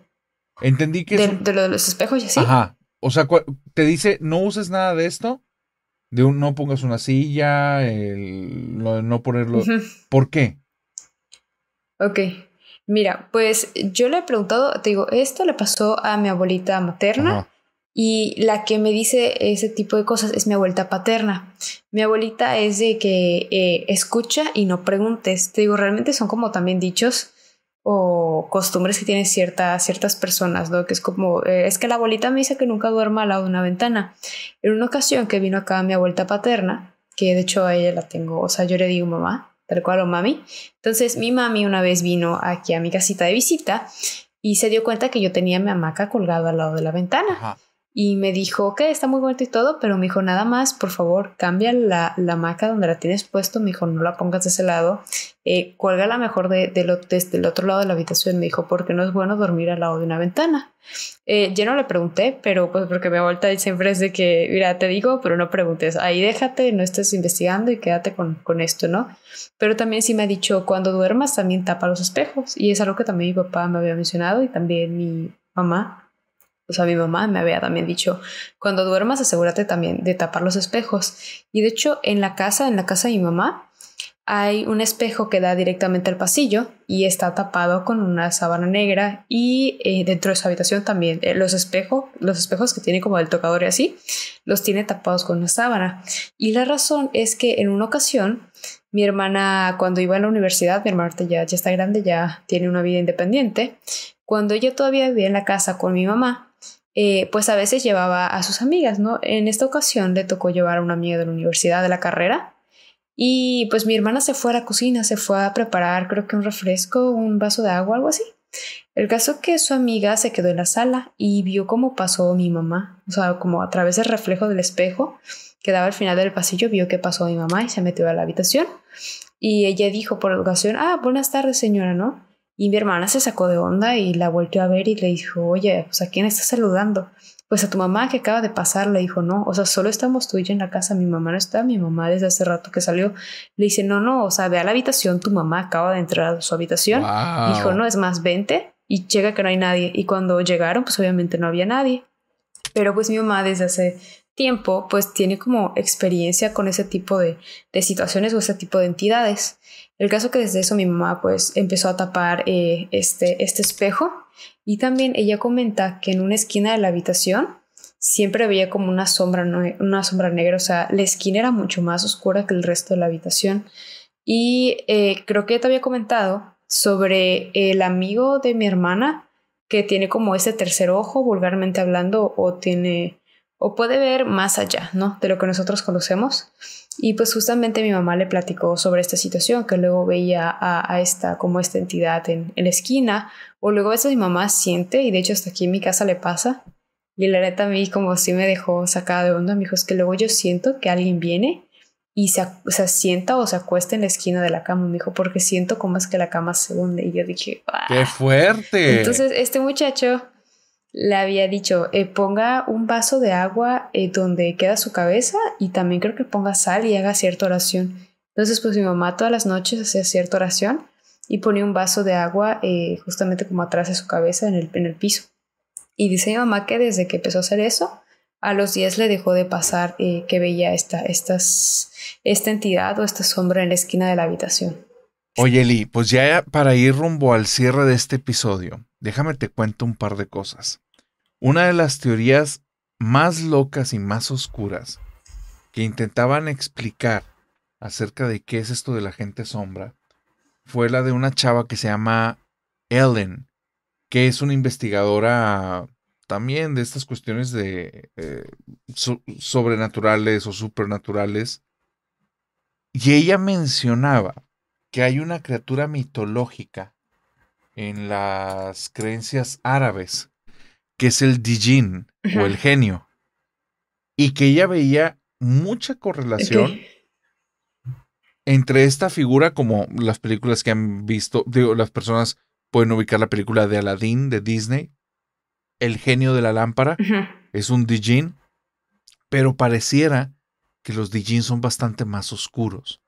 Entendí que... De, lo de los espejos y así. Ajá. O sea, te dice, no uses nada de esto, de un, no pongas una silla, el, lo, no ponerlo. ¿Por qué? Ok. Mira, pues yo le he preguntado, te digo, esto le pasó a mi abuelita materna. Y la que me dice ese tipo de cosas es mi abuelita paterna. Mi abuelita es de que eh, escucha y no preguntes. Te digo, realmente son como también dichos o costumbres que tienen ciertas personas, ¿no? Que es como, eh, es que la abuelita me dice que nunca duerma al lado de una ventana. En una ocasión que vino acá mi abuelita paterna, que de hecho a ella la tengo, o sea, yo le digo mamá, tal cual o mami. Entonces mi mami una vez vino aquí a mi casita de visita y se dio cuenta que yo tenía mi hamaca colgada al lado de la ventana. Ajá. Y me dijo, ok, está muy bonito y todo, pero me dijo, nada más, por favor, cambia la, la maca donde la tienes puesto. Me dijo, no la pongas de ese lado. Eh, cuelga la mejor de, del desde el otro lado de la habitación. Me dijo, porque no es bueno dormir al lado de una ventana. Eh, yo no le pregunté, pero pues porque me vuelta y siempre es de que, mira, te digo, pero no preguntes. Ahí déjate, no estés investigando y quédate con, con esto, ¿no? Pero también sí me ha dicho, cuando duermas también tapa los espejos. Y es algo que también mi papá me había mencionado y también mi mamá o sea, mi mamá me había también dicho, cuando duermas asegúrate también de tapar los espejos. Y de hecho, en la casa, en la casa de mi mamá, hay un espejo que da directamente al pasillo y está tapado con una sábana negra y eh, dentro de su habitación también eh, los espejos, los espejos que tiene como el tocador y así, los tiene tapados con una sábana. Y la razón es que en una ocasión mi hermana cuando iba a la universidad, mi hermana ya, ya está grande, ya tiene una vida independiente, cuando ella todavía vivía en la casa con mi mamá, eh, pues a veces llevaba a sus amigas, ¿no? En esta ocasión le tocó llevar a una amiga de la universidad de la carrera y pues mi hermana se fue a la cocina, se fue a preparar creo que un refresco, un vaso de agua, algo así. El caso que su amiga se quedó en la sala y vio cómo pasó mi mamá, o sea, como a través del reflejo del espejo que daba al final del pasillo, vio que pasó mi mamá y se metió a la habitación. Y ella dijo por educación, ah, buenas tardes señora, ¿no? Y mi hermana se sacó de onda y la volvió a ver y le dijo, oye, pues a quién estás saludando. Pues a tu mamá que acaba de pasar, le dijo, no, o sea, solo estamos tú y yo en la casa, mi mamá no está, mi mamá desde hace rato que salió. Le dice, no, no, o sea, ve a la habitación, tu mamá acaba de entrar a su habitación. Dijo, no, es más, vente y llega que no hay nadie. Y cuando llegaron, pues obviamente no había nadie. Pero pues mi mamá desde hace tiempo, pues tiene como experiencia con ese tipo de, de situaciones o ese tipo de entidades. El caso que desde eso mi mamá pues empezó a tapar eh, este, este espejo y también ella comenta que en una esquina de la habitación siempre había como una sombra, una sombra negra, o sea, la esquina era mucho más oscura que el resto de la habitación. Y eh, creo que te había comentado sobre el amigo de mi hermana que tiene como ese tercer ojo, vulgarmente hablando, o tiene, o puede ver más allá, ¿no? De lo que nosotros conocemos. Y pues justamente mi mamá le platicó sobre esta situación, que luego veía a, esta como esta entidad en, la esquina, o luego eso mi mamá siente, y de hecho hasta aquí en mi casa le pasa, y la neta a mí como si me dejó sacada de onda, me dijo, es que luego yo siento que alguien viene y se, se sienta o se acuesta en la esquina de la cama, me dijo, porque siento como es que la cama se hunde, y yo dije, ¡Bah! ¡Qué fuerte! Entonces este muchacho le había dicho, eh, ponga un vaso de agua eh, donde queda su cabeza y también creo que ponga sal y haga cierta oración. Entonces, pues mi mamá todas las noches hacía cierta oración y ponía un vaso de agua eh, justamente como atrás de su cabeza en el, en el piso. Y dice mi mamá que desde que empezó a hacer eso, a los 10 le dejó de pasar que veía esta, estas, esta entidad o esta sombra en la esquina de la habitación. Oye, Eli, pues ya para ir rumbo al cierre de este episodio, déjame te cuento un par de cosas. Una de las teorías más locas y más oscuras que intentaban explicar acerca de qué es esto de la gente sombra fue la de una chava que se llama Ellen, que es una investigadora también de estas cuestiones de eh, sobrenaturales o supernaturales. Y ella mencionaba que hay una criatura mitológica en las creencias árabes, que es el Dijin o el genio, y que ella veía mucha correlación entre esta figura, como las películas que han visto, digo, las personas pueden ubicar la película de Aladdin de Disney, el genio de la lámpara, es un Dijin, pero pareciera que los Dijin son bastante más oscuros.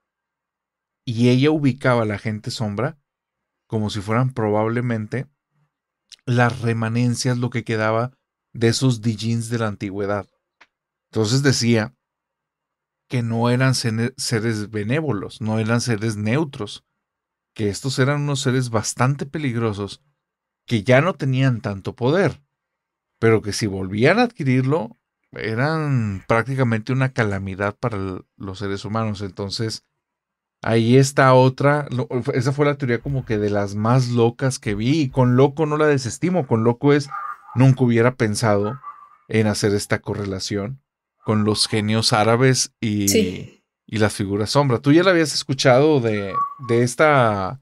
Y ella ubicaba a la gente sombra como si fueran probablemente las remanencias, lo que quedaba de esos dijins de la antigüedad. Entonces decía que no eran seres benévolos, no eran seres neutros, que estos eran unos seres bastante peligrosos que ya no tenían tanto poder, pero que si volvían a adquirirlo eran prácticamente una calamidad para los seres humanos. Entonces, Ahí está otra, esa fue la teoría como que de las más locas que vi y con loco no la desestimo, con loco es, nunca hubiera pensado en hacer esta correlación con los genios árabes y, y las figuras sombra. ¿Tú ya la habías escuchado de, de esta?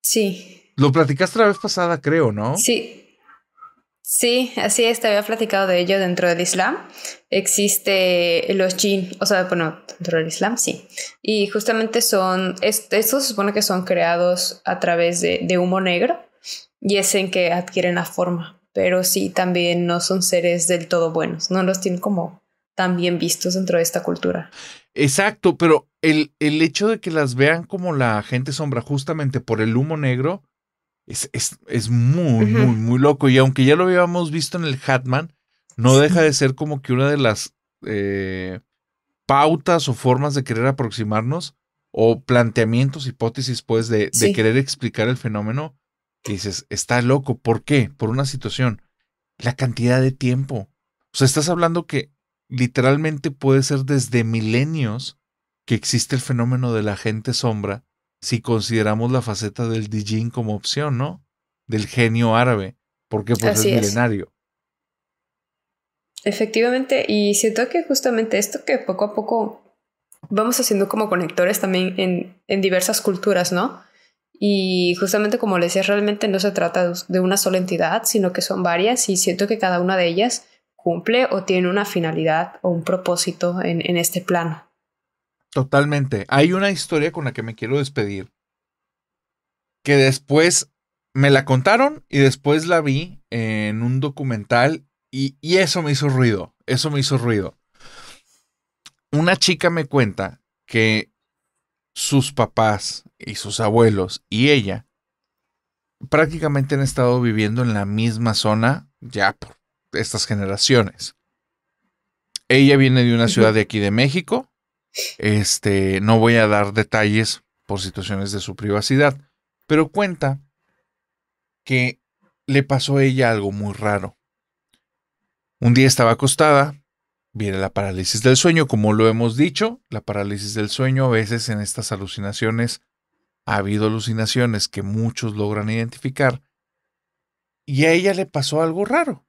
Sí. Lo platicaste la vez pasada, creo, ¿no? Sí, Sí, así es, te había platicado de ello dentro del Islam existe los jinn, o sea, bueno, dentro del Islam sí. Y justamente son, estos se supone que son creados a través de, humo negro y es en que adquieren la forma, pero sí también no son seres del todo buenos, no los tienen como tan bien vistos dentro de esta cultura. Exacto, pero el, el hecho de que las vean como la gente sombra justamente por el humo negro es, muy, muy, muy loco. Y aunque ya lo habíamos visto en el Hatman, no deja de ser como que una de las eh, pautas o formas de querer aproximarnos o planteamientos, hipótesis, pues, de, querer explicar el fenómeno. Que dices, está loco. ¿Por qué? Por una situación. La cantidad de tiempo. O sea, estás hablando que literalmente puede ser desde milenios que existe el fenómeno de la gente sombra si consideramos la faceta del Dijin como opción, ¿no? Del genio árabe, porque pues Así es milenario. Efectivamente, y siento que justamente esto que poco a poco vamos haciendo como conectores también en, diversas culturas, ¿no? Y justamente como les decía, realmente no se trata de una sola entidad, sino que son varias y siento que cada una de ellas cumple o tiene una finalidad o un propósito en, en este plano. Totalmente. Hay una historia con la que me quiero despedir, que después me la contaron y después la vi en un documental y, eso me hizo ruido, eso me hizo ruido. Una chica me cuenta que sus papás y sus abuelos y ella prácticamente han estado viviendo en la misma zona ya por estas generaciones. Ella viene de una ciudad de aquí de México. Este, no voy a dar detalles por situaciones de su privacidad, pero cuenta que le pasó a ella algo muy raro. Un día estaba acostada, viene la parálisis del sueño, como lo hemos dicho, la parálisis del sueño a veces en estas alucinaciones ha habido alucinaciones que muchos logran identificar y a ella le pasó algo raro.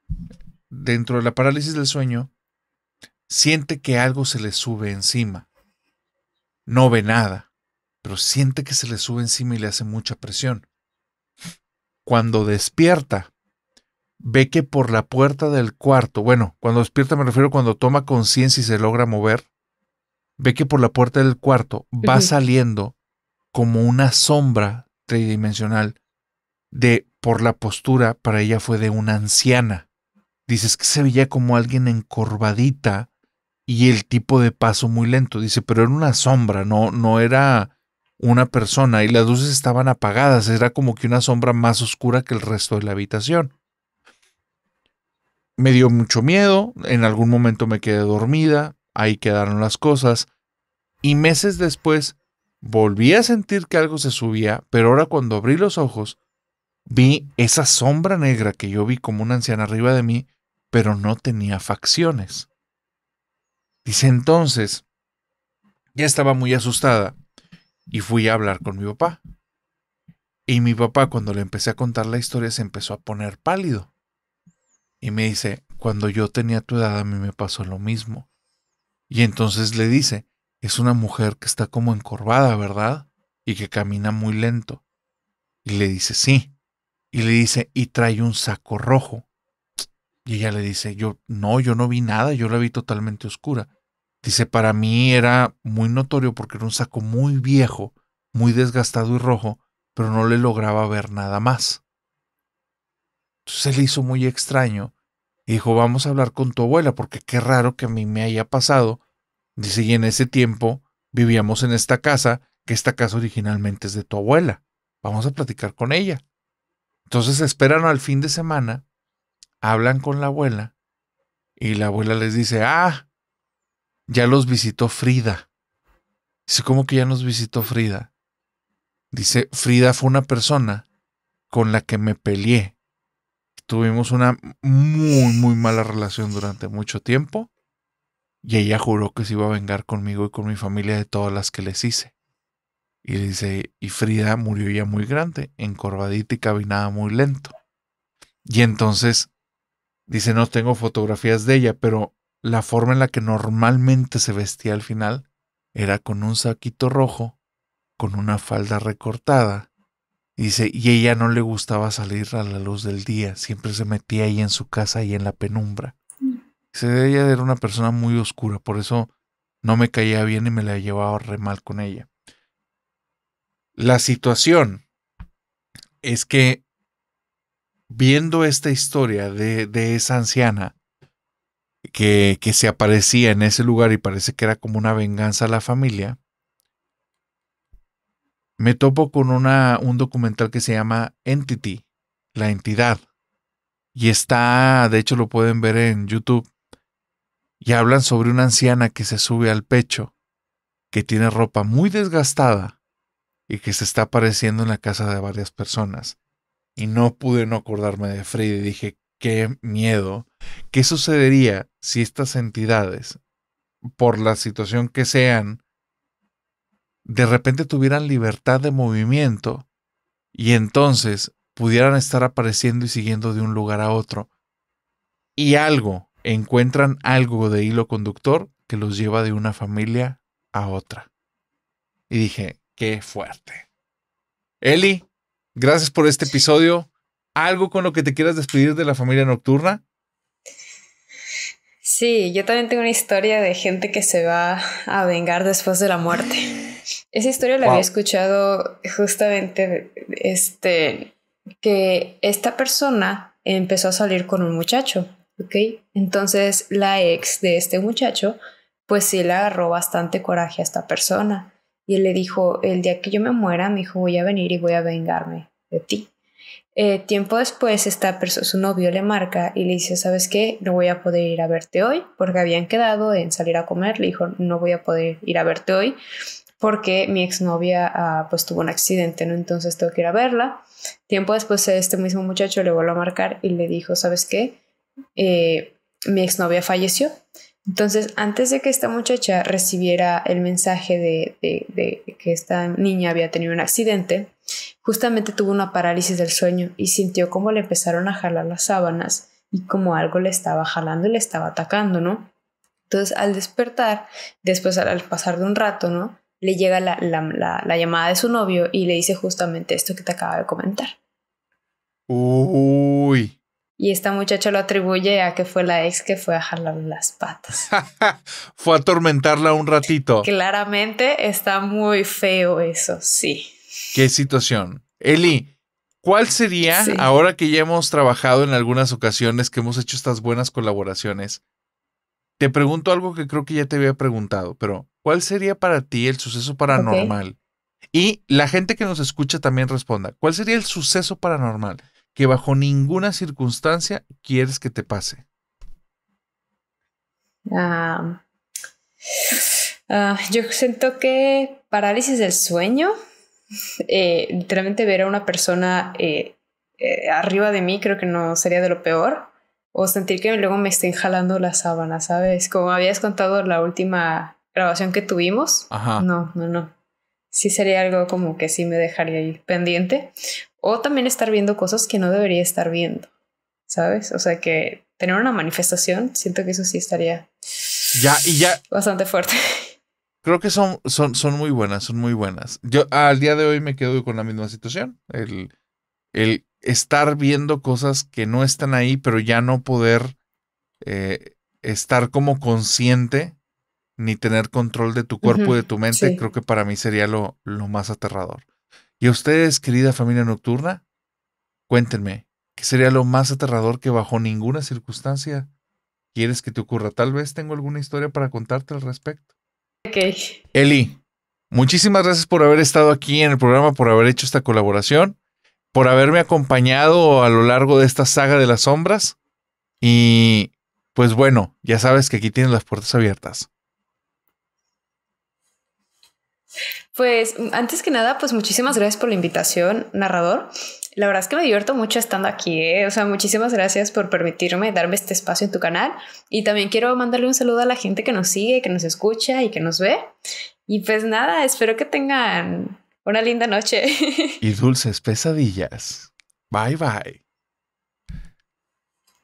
Dentro de la parálisis del sueño, siente que algo se le sube encima. No ve nada, pero siente que se le sube encima y le hace mucha presión. Cuando despierta, ve que por la puerta del cuarto, bueno, cuando despierta me refiero cuando toma conciencia y se logra mover, ve que por la puerta del cuarto va saliendo como una sombra tridimensional de por la postura para ella fue de una anciana. Dices que se veía como alguien encorvadita y el tipo de paso muy lento. Dice, pero era una sombra, no, no era una persona y las luces estaban apagadas, era como que una sombra más oscura que el resto de la habitación me dio mucho miedo, en algún momento me quedé dormida, ahí quedaron las cosas, y meses después volví a sentir que algo se subía, pero ahora cuando abrí los ojos, vi esa sombra negra que yo vi como una anciana arriba de mí, pero no tenía facciones. Dice entonces, ya estaba muy asustada y fui a hablar con mi papá. Y mi papá cuando le empecé a contar la historia se empezó a poner pálido. Y me dice, cuando yo tenía tu edad a mí me pasó lo mismo. Y entonces le dice, es una mujer que está como encorvada, ¿verdad? Y que camina muy lento. Y le dice, sí. Y le dice, y trae un saco rojo. Y ella le dice, yo no, yo no vi nada, yo la vi totalmente oscura. Dice, para mí era muy notorio porque era un saco muy viejo, muy desgastado y rojo, pero no le lograba ver nada más. Entonces se le hizo muy extraño y dijo, vamos a hablar con tu abuela porque qué raro que a mí me haya pasado. Dice, y en ese tiempo vivíamos en esta casa, que esta casa originalmente es de tu abuela. Vamos a platicar con ella. Entonces esperan al fin de semana, hablan con la abuela y la abuela les dice, ah, ya los visitó Frida. Dice, ¿cómo que ya nos visitó Frida? Dice, Frida fue una persona con la que me peleé tuvimos una muy, muy mala relación durante mucho tiempo y ella juró que se iba a vengar conmigo y con mi familia de todas las que les hice. Y dice, y Frida murió ya muy grande, encorvadita y cabinada muy lento. Y entonces, dice, no tengo fotografías de ella, pero la forma en la que normalmente se vestía al final era con un saquito rojo, con una falda recortada y dice, y ella no le gustaba salir a la luz del día, siempre se metía ahí en su casa y en la penumbra. Mm. ella era una persona muy oscura, por eso no me caía bien y me la llevaba re mal con ella. La situación es que viendo esta historia de, de esa anciana que, que se aparecía en ese lugar y parece que era como una venganza a la familia, me topo con una, un documental que se llama Entity, la entidad. Y está, de hecho lo pueden ver en YouTube. Y hablan sobre una anciana que se sube al pecho, que tiene ropa muy desgastada y que se está apareciendo en la casa de varias personas. Y no pude no acordarme de Freddy. Dije, qué miedo. ¿Qué sucedería si estas entidades, por la situación que sean, de repente tuvieran libertad de movimiento y entonces pudieran estar apareciendo y siguiendo de un lugar a otro. Y algo, encuentran algo de hilo conductor que los lleva de una familia a otra. Y dije, qué fuerte. Eli, gracias por este episodio. ¿Algo con lo que te quieras despedir de la familia nocturna? Sí, yo también tengo una historia de gente que se va a vengar después de la muerte. Esa historia la había escuchado justamente, este, que esta persona empezó a salir con un muchacho, ¿ok? Entonces la ex de este muchacho, pues sí le agarró bastante coraje a esta persona. Y él le dijo, el día que yo me muera, me dijo, voy a venir y voy a vengarme de ti. Eh, tiempo después, esta persona, su novio le marca y le dice, ¿sabes qué? No voy a poder ir a verte hoy porque habían quedado en salir a comer. Le dijo, no voy a poder ir a verte hoy porque mi exnovia ah, pues tuvo un accidente, ¿no? Entonces tengo que ir a verla. Tiempo después este mismo muchacho le volvió a marcar y le dijo, ¿sabes qué? Eh, mi exnovia falleció. Entonces, antes de que esta muchacha recibiera el mensaje de, de, que esta niña había tenido un accidente, justamente tuvo una parálisis del sueño y sintió como le empezaron a jalar las sábanas y como algo le estaba jalando y le estaba atacando, ¿no? Entonces, al despertar, después al pasar de un rato, ¿no? le llega la, llamada de su novio y le dice justamente esto que te acaba de comentar. Uy. Y esta muchacha lo atribuye a que fue la ex que fue a jalarle las patas. fue a atormentarla un ratito. Claramente está muy feo eso, sí. Qué situación. Eli, ¿cuál sería, ahora que ya hemos trabajado en algunas ocasiones, que hemos hecho estas buenas colaboraciones, te pregunto algo que creo que ya te había preguntado, pero ¿cuál sería para ti el suceso paranormal? Y la gente que nos escucha también responda, ¿cuál sería el suceso paranormal que bajo ninguna circunstancia quieres que te pase? Ah, yo siento que parálisis del sueño, eh, literalmente ver a una persona eh, eh, arriba de mí creo que no sería de lo peor o sentir que luego me estén jalando la sábana, ¿sabes? Como habías contado la última grabación que tuvimos. Ajá. No, no, no. Sí sería algo como que sí me dejaría ir pendiente. O también estar viendo cosas que no debería estar viendo, ¿sabes? O sea que tener una manifestación, siento que eso sí estaría... Ya, y ya... Bastante fuerte. Creo que son, son, son muy buenas, son muy buenas. Yo al día de hoy me quedo con la misma situación. El, el estar viendo cosas que no están ahí, pero ya no poder eh, estar como consciente ni tener control de tu cuerpo y de tu mente, creo que para mí sería lo, lo más aterrador. Y a ustedes, querida familia nocturna, cuéntenme, ¿qué sería lo más aterrador que bajo ninguna circunstancia quieres que te ocurra? Tal vez tengo alguna historia para contarte al respecto. Eli, muchísimas gracias por haber estado aquí en el programa, por haber hecho esta colaboración por haberme acompañado a lo largo de esta saga de las sombras. Y pues bueno, ya sabes que aquí tienes las puertas abiertas. Pues antes que nada, pues muchísimas gracias por la invitación, narrador. La verdad es que me divierto mucho estando aquí, ¿eh? o sea, muchísimas gracias por permitirme darme este espacio en tu canal y también quiero mandarle un saludo a la gente que nos sigue, que nos escucha y que nos ve. Y pues nada, espero que tengan una linda noche. y dulces pesadillas. Bye bye.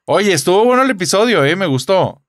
Oye, estuvo bueno el episodio, ¿eh? Me gustó.